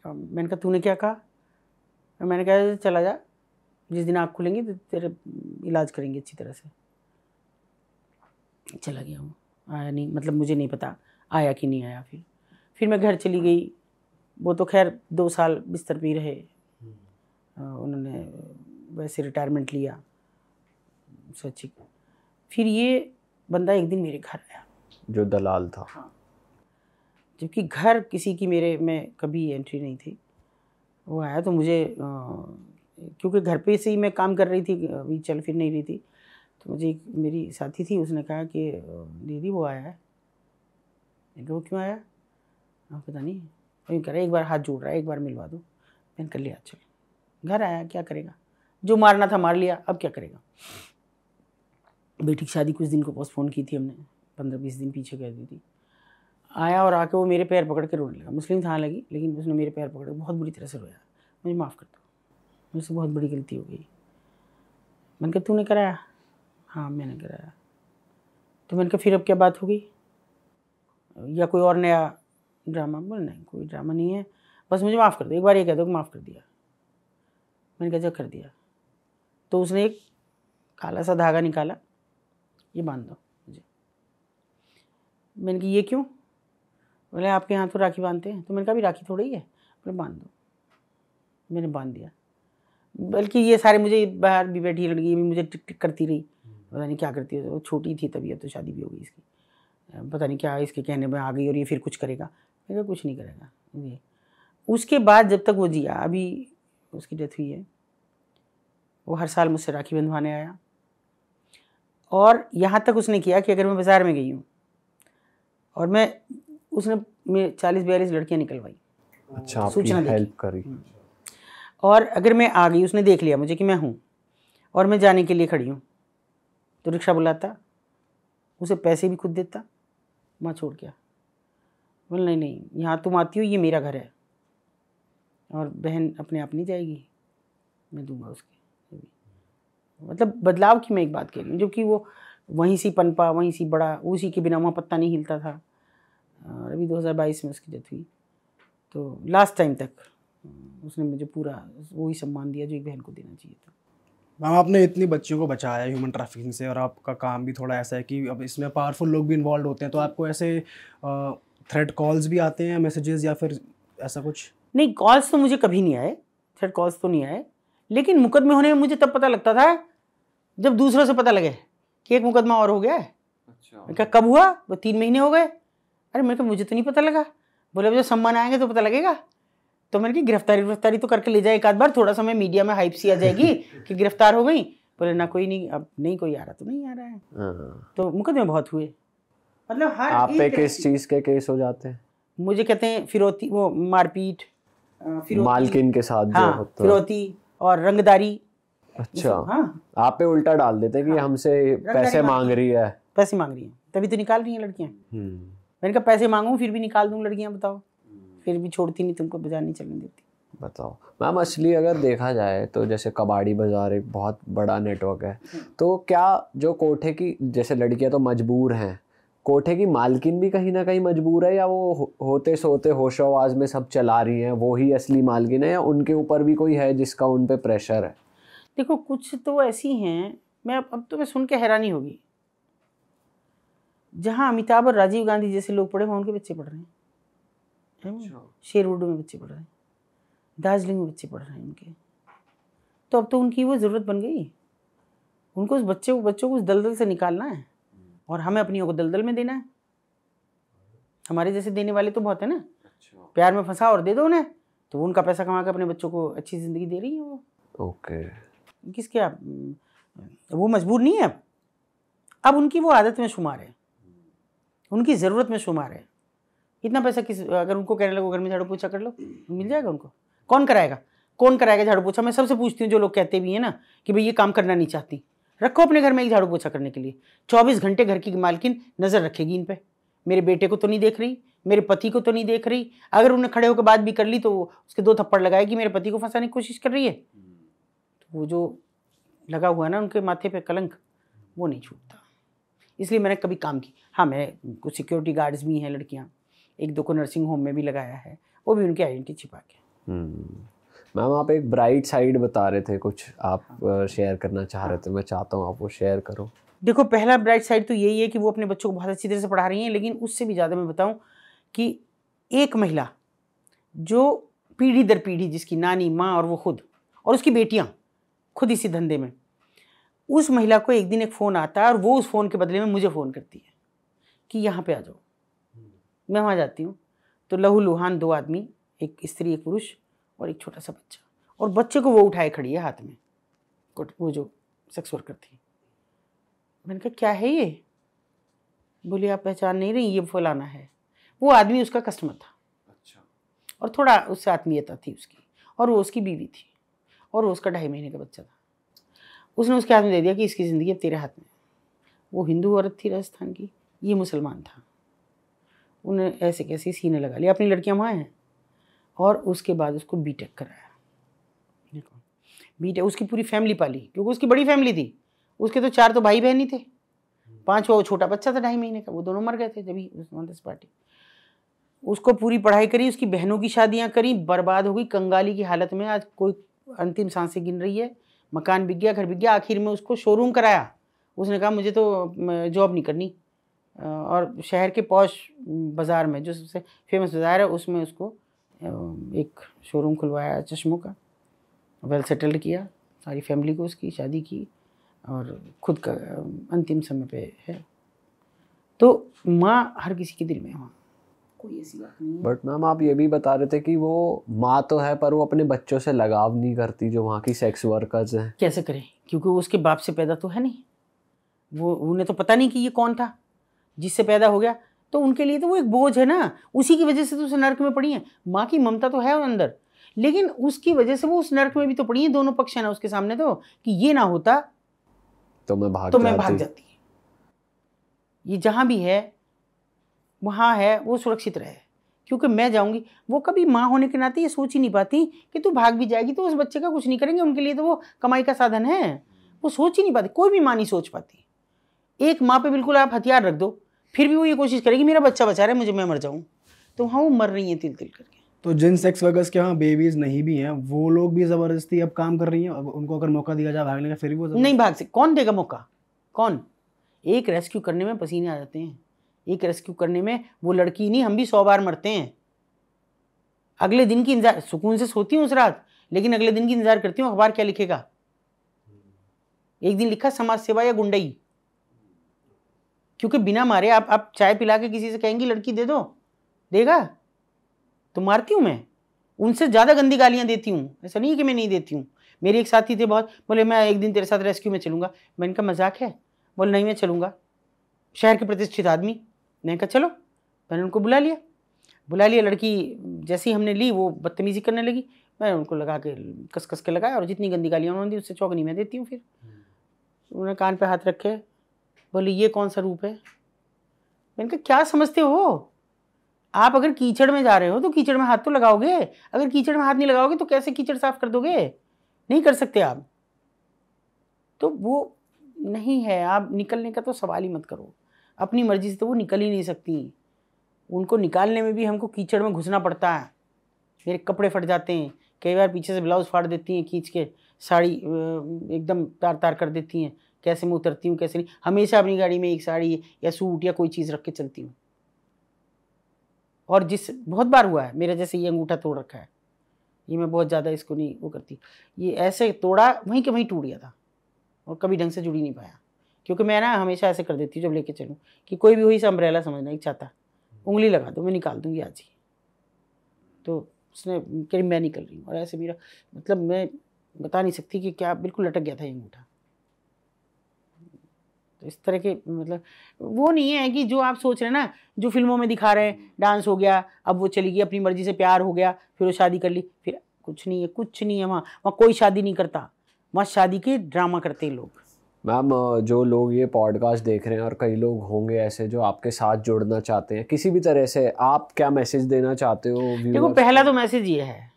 मैंने कहा तूने क्या कहा मैंने कहा चला जा जिस दिन आँख खुलेंगी तो तेरे इलाज करेंगे अच्छी तरह से चला गया हूँ आया नहीं मतलब मुझे नहीं पता आया कि नहीं आया फिर फिर मैं घर चली गई वो तो खैर दो साल बिस्तर भी रहे हम्म। हाँ, उन्होंने वैसे रिटायरमेंट लिया सचिव फिर ये बंदा एक दिन मेरे घर आया जो दलाल था हाँ जबकि घर किसी की मेरे में कभी एंट्री नहीं थी वो आया तो मुझे आ, क्योंकि घर पे से ही मैं काम कर रही थी अभी चल फिर नहीं रही थी तो मुझे एक मेरी साथी थी उसने कहा कि दीदी वो आया है वो क्यों आया हाँ, पता नहीं यूँ कह रहा है एक बार हाथ जोड़ रहा है एक बार मिलवा दो मैंने कर लिया चलो घर आया क्या करेगा जो मारना था मार लिया अब क्या करेगा बेटी की शादी कुछ दिन को पोस्टपोन की थी हमने पंद्रह बीस दिन पीछे कर दी थी आया और आके वो मेरे पैर पकड़ के रोने लगा मुस्लिम था लगी लेकिन उसने मेरे पैर पकड़ के बहुत बुरी तरह से रोया मुझे माफ़ कर दो मुझसे बहुत बड़ी गलती हो गई मैंने कहा तूने कराया हाँ मैंने कराया तो मैंने कहा फिर अब क्या बात होगी या कोई और नया ड्रामा बोल नहीं कोई ड्रामा नहीं है बस मुझे माफ़ कर दो एक बार ये कह दो माफ़ कर दिया मैंने कहा जब कर दिया तो उसने एक काला सा धागा निकाला ये बांध दो मुझे मैंने कहा ये क्यों बोले आपके यहाँ तो राखी बांधते हैं तो मैंने कहा भी राखी थोड़ी ही है बोले बांध दो मैंने बांध दिया बल्कि ये सारे मुझे बाहर भी बैठी लड़की भी मुझे टिक टिक करती रही पता नहीं क्या करती है वो छोटी थी तभी अब तो शादी भी हो गई इसकी पता नहीं क्या इसके कहने में आ गई और ये फिर कुछ करेगा मेरा कुछ नहीं करेगा जी उसके बाद जब तक वो जिया अभी उसकी डेथ हुई है वो हर साल मुझसे राखी बंधवाने आया और यहाँ तक उसने किया कि अगर मैं बाज़ार में गई हूँ और मैं उसने मैं चालीस बयालीस लड़कियाँ निकलवाई अच्छा सूचना हेल्प करी हम्म। और अगर मैं आ गई उसने देख लिया मुझे कि मैं हूँ और मैं जाने के लिए खड़ी हूँ तो रिक्शा बुलाता उसे पैसे भी खुद देता वहाँ छोड़ गया बोल नहीं नहीं यहाँ तुम आती हो ये मेरा घर है और बहन अपने आप नहीं जाएगी मैं दूंगा उसके मतलब बदलाव की मैं एक बात कह रही हूँ जबकि वो वहीं से पनपा वहीं से बड़ा उसी के बिना वहाँ पत्ता नहीं हिलता था और अभी 2022 में उसकी डेथ हुई तो लास्ट टाइम तक उसने मुझे पूरा वही सम्मान दिया जो एक बहन को देना चाहिए था मैम आपने इतनी बच्चियों को बचाया ह्यूमन ट्रैफिकिंग से और आपका काम भी थोड़ा ऐसा है कि अब इसमें पावरफुल लोग भी इन्वॉल्व होते हैं तो आपको ऐसे आ, थ्रेड कॉल्स भी आते हैं मैसेजेस या फिर ऐसा कुछ नहीं कॉल्स तो मुझे कभी नहीं आए थ्रेड कॉल्स तो नहीं आए लेकिन मुकदमे होने में मुझे तब पता लगता था जब दूसरों से पता लगे कि एक मुकदमा और हो गया है अच्छा क्या कब हुआ वो तीन महीने हो गए अरे मैंने कहा मुझे तो नहीं पता लगा बोले जब सम्मान आएंगे तो पता लगेगा तो मैंने कि गिरफ्तारी गिरफ्तारी तो करके ले जाए एक आध बार थोड़ा समय मीडिया में हाइप सी आ जाएगी कि गिरफ्तार हो गई बोले ना कोई नहीं अब नहीं कोई आ रहा तो नहीं आ रहा है हाँ। तो मुकदमे बहुत हुए मतलब हर आप पे किस चीज के केस हो जाते हैं मुझे कहते हैं फिरौती वो मारपीट मालकिन के साथ हाँ, जो होता फिरौती और रंगदारी अच्छा हाँ आप पे उल्टा डाल देते कि हाँ, हमसे पैसे मांग रही है पैसे मांग रही है तभी तो निकाल रही है लड़कियाँ हम्म। मैंने कहा पैसे मांगू फिर भी निकाल दूंगी लड़कियाँ बताओ हम्म। फिर भी छोड़ती नहीं तुमको बाजार नहीं चलने देती बताओ मैम असली अगर देखा जाए तो जैसे कबाड़ी बाज़ार एक बहुत बड़ा नेटवर्क है हाँ। तो क्या जो कोठे की जैसे लड़कियां तो मजबूर हैं कोठे की मालकिन भी कहीं ना कहीं मजबूर है या वो होते सोते होशो आवाज़ में सब चला रही हैं वो ही असली मालकिन है या उनके ऊपर भी कोई है जिसका उन पर प्रेशर है देखो कुछ तो ऐसी हैं मैं अब अब तो मैं सुन के हैरानी होगी जहाँ अमिताभ और राजीव गांधी जैसे लोग पढ़े वहाँ उनके बच्चे पढ़ रहे हैं उर्डू अच्छा। में बच्चे पढ़ रहे हैं दार्जिलिंग में बच्चे पढ़ रहे हैं उनके तो अब तो उनकी वो ज़रूरत बन गई उनको उस बच्चे बच्चों को उस दलदल से निकालना है और हमें अपनियों को दलदल में देना है हमारे जैसे देने वाले तो बहुत है ना अच्छा। प्यार में फंसा और दे दो उन्हें तो वो उनका पैसा कमा के अपने बच्चों को अच्छी ज़िंदगी दे रही है वो ओके किसके आप वो मजबूर नहीं है अब अब उनकी वो आदत में शुमार है उनकी ज़रूरत में शुमार है इतना पैसा किस अगर उनको कहने लगो घर में झाड़ू पोछा कर लो मिल जाएगा उनको कौन कराएगा कौन कराएगा झाड़ू पोछा मैं सबसे पूछती हूँ जो लोग कहते भी हैं ना कि भाई ये काम करना नहीं चाहती रखो अपने घर में एक झाड़ू पोछा करने के लिए चौबीस घंटे घर की मालकिन नज़र रखेगी इन पर मेरे बेटे को तो नहीं देख रही मेरे पति को तो नहीं देख रही अगर उन्हें खड़े होकर बात भी कर ली तो उसके दो थप्पड़ लगाएगी मेरे पति को फंसाने की कोशिश कर रही है तो वो जो लगा हुआ है ना उनके माथे पे कलंक वो नहीं छूटता इसलिए मैंने कभी काम की हाँ मैं कुछ सिक्योरिटी गार्ड्स भी हैं लड़कियाँ एक दो को नर्सिंग होम में भी लगाया है वो भी उनकी आइडेंटिटी छिपा के हम्म। मैम आप एक ब्राइट साइड बता रहे थे कुछ आप शेयर हाँ। करना चाह रहे थे मैं चाहता हूँ आप वो शेयर करो देखो पहला ब्राइट साइड तो यही है कि वो अपने बच्चों को बहुत अच्छी तरह से पढ़ा रही हैं लेकिन उससे भी ज़्यादा मैं बताऊँ कि एक महिला जो पीढ़ी दर पीढ़ी जिसकी नानी माँ और वो खुद और उसकी बेटियाँ खुद इसी धंधे में उस महिला को एक दिन एक फ़ोन आता है और वो उस फ़ोन के बदले में मुझे फ़ोन करती है कि यहाँ पे आ जाओ हम्म। मैं वहाँ जाती हूँ तो लहू लुहान दो आदमी एक स्त्री एक पुरुष और एक छोटा सा बच्चा और बच्चे को वो उठाए खड़ी है हाथ में वो जो सेक्स वर्कर थी मैंने कहा क्या है ये बोले आप पहचान नहीं रही ये फलाना है वो आदमी उसका कस्टमर था अच्छा और थोड़ा उससे आत्मीयता थी उसकी और वो उसकी बीवी थी और वो उसका ढाई महीने का बच्चा था उसने उसके हाथ में दे दिया कि इसकी ज़िंदगी अब तेरे हाथ में वो हिंदू औरत थी राजस्थान की ये मुसलमान था उन्हें ऐसे कैसे सीने लगा लिया अपनी लड़कियाँ वहाँ हैं और उसके बाद उसको बी टेक कराया बी टेक उसकी पूरी फैमिली पाली क्योंकि उसकी बड़ी फैमिली थी उसके तो चार तो भाई बहन ही थे पाँच वो छोटा बच्चा था ढाई महीने का वो दोनों मर गए थे जब उस्मान मतलब पार्टी उसको पूरी पढ़ाई करी उसकी बहनों की शादियाँ करी बर्बाद हो गई कंगाली की हालत में आज कोई अंतिम सांसें गिन रही है मकान बिक गया घर बिक गया आखिर में उसको शोरूम कराया उसने कहा मुझे तो जॉब नहीं करनी और शहर के पौश बाज़ार में जो सबसे फेमस बाज़ार है उसमें उसको एक शोरूम खुलवाया चश्मों का वेल सेटल्ड किया सारी फैमिली को उसकी शादी की और खुद का अंतिम समय पे है तो माँ हर किसी के दिल में वहाँ कोई ऐसी बात नहीं बट मैम आप ये भी बता रहे थे कि वो माँ तो है पर वो अपने बच्चों से लगाव नहीं करती जो वहाँ की सेक्स वर्कर्स हैं कैसे करें क्योंकि वो उसके बाप से पैदा तो है नहीं वो उन्हें तो पता नहीं कि ये कौन था जिससे पैदा हो गया तो उनके लिए तो वो एक बोझ है ना उसी की वजह से तो उस नर्क में पड़ी है माँ की ममता तो है अंदर लेकिन उसकी वजह से वो उस नर्क में भी तो पड़ी है दोनों पक्ष है ना उसके सामने तो कि ये ना होता तो मैं भाग तो मैं भाग जाती ये जहाँ भी है वहाँ है वो सुरक्षित रहे क्योंकि मैं जाऊंगी वो कभी माँ होने के नाते ये सोच ही नहीं पाती कि तू भाग भी जाएगी तो उस बच्चे का कुछ नहीं करेंगे उनके लिए तो वो कमाई का साधन है वो सोच ही नहीं पाती कोई भी माँ नहीं सोच पाती एक माँ पे बिल्कुल आप हथियार रख दो फिर भी वो ये कोशिश करेगी मेरा बच्चा बचा रहा है मुझे मैं मर जाऊँ तो वहाँ वो मर रही हैं तिल तिल करके तो जिन सेक्स वर्कर्स के यहाँ बेबीज नहीं भी हैं वो लोग भी ज़बरदस्ती अब काम कर रही हैं उनको अगर मौका दिया जाए भागने का फिर भी वो नहीं भाग सकते कौन देगा मौका कौन एक रेस्क्यू करने में पसीने आ जाते हैं एक रेस्क्यू करने में वो लड़की नहीं हम भी सौ बार मरते हैं अगले दिन की इंतजार सुकून से सोती हूँ उस रात लेकिन अगले दिन की इंतजार करती हूँ अखबार क्या लिखेगा एक दिन लिखा समाज सेवा या गुंडई क्योंकि बिना मारे आप आप चाय पिला के किसी से कहेंगी लड़की दे दो देगा तो मारती हूँ मैं उनसे ज़्यादा गंदी गालियाँ देती हूँ ऐसा नहीं है कि मैं नहीं देती हूँ मेरे एक साथी थे बहुत बोले मैं एक दिन तेरे साथ रेस्क्यू में चलूँगा मैं इनका मजाक है बोले नहीं मैं चलूँगा शहर के प्रतिष्ठित आदमी मैंने कहा चलो मैंने उनको बुला लिया बुला लिया लड़की जैसे ही हमने ली वो बदतमीजी करने लगी मैंने उनको लगा के कस कस के लगाया और जितनी गंदी गालियाँ उन्होंने दी उससे चौक नहीं मैं देती हूँ फिर हम्म। उन्होंने कान पर हाथ रखे बोले ये कौन सा रूप है मैंने कहा क्या समझते हो आप अगर कीचड़ में जा रहे हो तो कीचड़ में हाथ तो लगाओगे अगर कीचड़ में हाथ नहीं लगाओगे तो कैसे कीचड़ साफ कर दोगे नहीं कर सकते आप तो वो नहीं है आप निकलने का तो सवाल ही मत करो अपनी मर्जी से तो वो निकल ही नहीं सकती उनको निकालने में भी हमको कीचड़ में घुसना पड़ता है मेरे कपड़े फट जाते हैं कई बार पीछे से ब्लाउज फाड़ देती हैं खींच के साड़ी एकदम तार तार कर देती हैं कैसे मैं उतरती हूँ कैसे नहीं हमेशा अपनी गाड़ी में एक साड़ी या सूट या कोई चीज़ रख के चलती हूँ और जिस बहुत बार हुआ है मेरा जैसे ये अंगूठा तोड़ रखा है ये मैं बहुत ज़्यादा इसको नहीं वो करती ये ऐसे तोड़ा वहीं के वहीं टूट गया था और कभी ढंग से जुड़ी नहीं पाया क्योंकि मैं ना हमेशा ऐसे कर देती हूँ जब लेके चलूँ कि कोई भी वही से समझना एक चाहता उंगली लगा दो मैं निकाल दूँगी आज ही तो उसने करीब मैं निकल रही हूँ और ऐसे मेरा मतलब मैं बता नहीं सकती कि क्या बिल्कुल लटक गया था ये अंगूठा तो इस तरह के मतलब वो नहीं है कि जो आप सोच रहे हैं ना जो फिल्मों में दिखा रहे हैं हम्म। डांस हो गया अब वो चली गई अपनी मर्जी से प्यार हो गया फिर वो शादी कर ली फिर कुछ नहीं है कुछ नहीं है वहाँ वहाँ कोई शादी नहीं करता वहाँ शादी के ड्रामा करते हैं लोग मैम जो लोग ये पॉडकास्ट देख रहे हैं और कई लोग होंगे ऐसे जो आपके साथ जुड़ना चाहते हैं किसी भी तरह से आप क्या मैसेज देना चाहते हो देखो पहला तो मैसेज ये है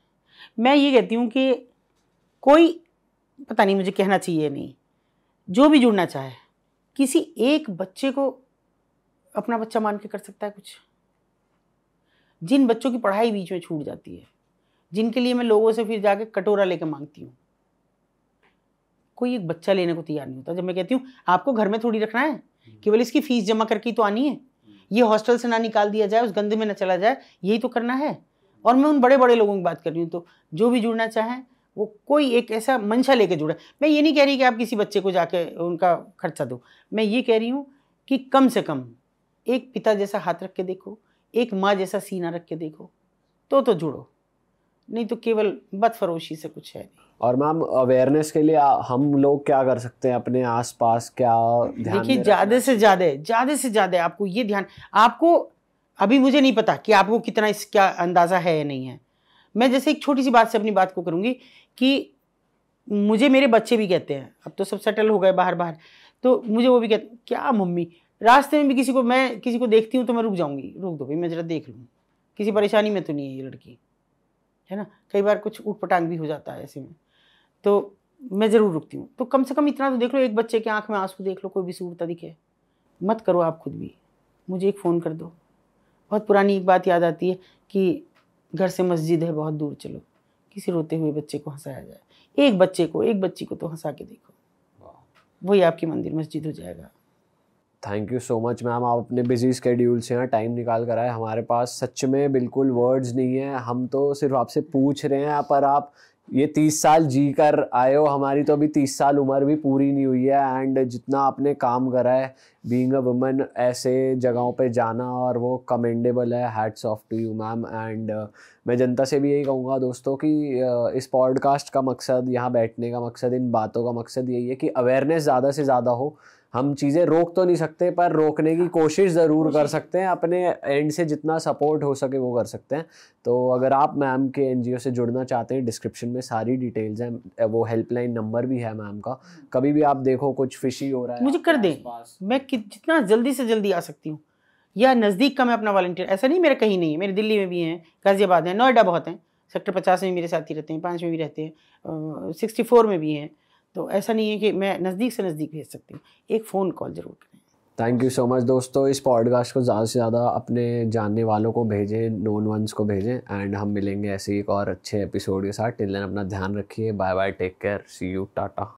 मैं ये कहती हूँ कि कोई पता नहीं मुझे कहना चाहिए नहीं जो भी जुड़ना चाहे किसी एक बच्चे को अपना बच्चा मान के कर सकता है कुछ जिन बच्चों की पढ़ाई बीच में छूट जाती है जिनके लिए मैं लोगों से फिर जाके कटोरा लेके मांगती हूँ कोई एक बच्चा लेने को तैयार नहीं होता जब मैं कहती हूँ आपको घर में थोड़ी रखना है हम्म। केवल इसकी फीस जमा करके तो आनी है हम्म। ये हॉस्टल से ना निकाल दिया जाए उस गंदे में ना चला जाए यही तो करना है और मैं उन बड़े बड़े लोगों की बात कर रही हूँ तो जो भी जुड़ना चाहें वो कोई एक ऐसा मंशा लेके जुड़ा मैं ये नहीं कह रही कि आप किसी बच्चे को जाके उनका खर्चा दो मैं ये कह रही हूँ कि कम से कम एक पिता जैसा हाथ रख के देखो एक माँ जैसा सीना रख के देखो तो तो जुड़ो नहीं तो केवल बदफरोशी से कुछ है नहीं और मैम अवेयरनेस के लिए हम लोग क्या कर सकते हैं अपने आसपास क्या देखिए ज़्यादा से ज़्यादा ज़्यादा से ज़्यादा आपको ये ध्यान आपको अभी मुझे नहीं पता कि आपको कितना इस क्या अंदाज़ा है या नहीं है मैं जैसे एक छोटी सी बात से अपनी बात को करूँगी कि मुझे मेरे बच्चे भी कहते हैं अब तो सब सेटल हो गए बाहर बाहर तो मुझे वो भी कहते क्या मम्मी रास्ते में भी किसी को मैं किसी को देखती हूँ तो मैं रुक जाऊँगी रुक दो भाई मैं ज़रा देख लूँ किसी परेशानी में तो नहीं है ये लड़की है ना कई बार कुछ उठ पटांग भी हो जाता है ऐसे में तो मैं ज़रूर रुकती हूँ तो कम से कम इतना तो देख लो एक बच्चे के आँख में आंसू देख लो कोई भी सूरता दिखे मत करो आप खुद भी मुझे एक फ़ोन कर दो बहुत पुरानी एक बात याद आती है कि घर से मस्जिद है बहुत दूर चलो किसी रोते हुए बच्चे को हंसाया जाए एक बच्चे को एक बच्ची को तो हंसा के देखो वही आपकी मंदिर मस्जिद हो जाएगा thank you so much ma'am आप अपने बिजी स्केड्यूल से यहाँ टाइम निकाल कर आए हमारे पास सच में बिल्कुल वर्ड्स नहीं है हम तो सिर्फ आपसे पूछ रहे हैं पर आप ये तीस साल जी कर आए हो हमारी तो अभी तीस साल उम्र भी पूरी नहीं हुई है एंड जितना आपने काम करा है बींग अ वुमन ऐसे जगहों पे जाना और वो कमेंडेबल है hats off to you ma'am and मैं जनता से भी यही कहूँगा दोस्तों कि uh, इस पॉडकास्ट का मकसद यहाँ बैठने का मकसद इन बातों का मकसद यही है कि अवेयरनेस ज़्यादा से ज़्यादा हो हम चीज़ें रोक तो नहीं सकते पर रोकने की कोशिश ज़रूर कर सकते हैं अपने एंड से जितना सपोर्ट हो सके वो कर सकते हैं तो अगर आप मैम के एनजीओ से जुड़ना चाहते हैं डिस्क्रिप्शन में सारी डिटेल्स हैं वो हेल्पलाइन नंबर भी है मैम का हम्म। कभी भी आप देखो कुछ फिशी हो रहा है मुझे कर दें मैं जितना जल्दी से जल्दी आ सकती हूँ या नज़दीक का मैं अपना वॉल्टियर ऐसा नहीं मेरा कहीं नहीं है मेरे दिल्ली में भी हैं गाज़ियाबाद हैं नोएडा बहुत हैं सेक्टर पचास में मेरे साथी रहते हैं पाँच में भी रहते हैं सिक्सटी फोर में भी हैं तो ऐसा नहीं है कि मैं नज़दीक से नज़दीक भेज सकती हूँ एक फ़ोन कॉल ज़रूर करें थैंक यू सो मच दोस्तों इस पॉडकास्ट को ज़्यादा से ज़्यादा अपने जानने वालों को भेजें नोन वंस को भेजें एंड हम मिलेंगे ऐसे एक और अच्छे एपिसोड के साथ टिल देन अपना ध्यान रखिए bye bye take care see you Tata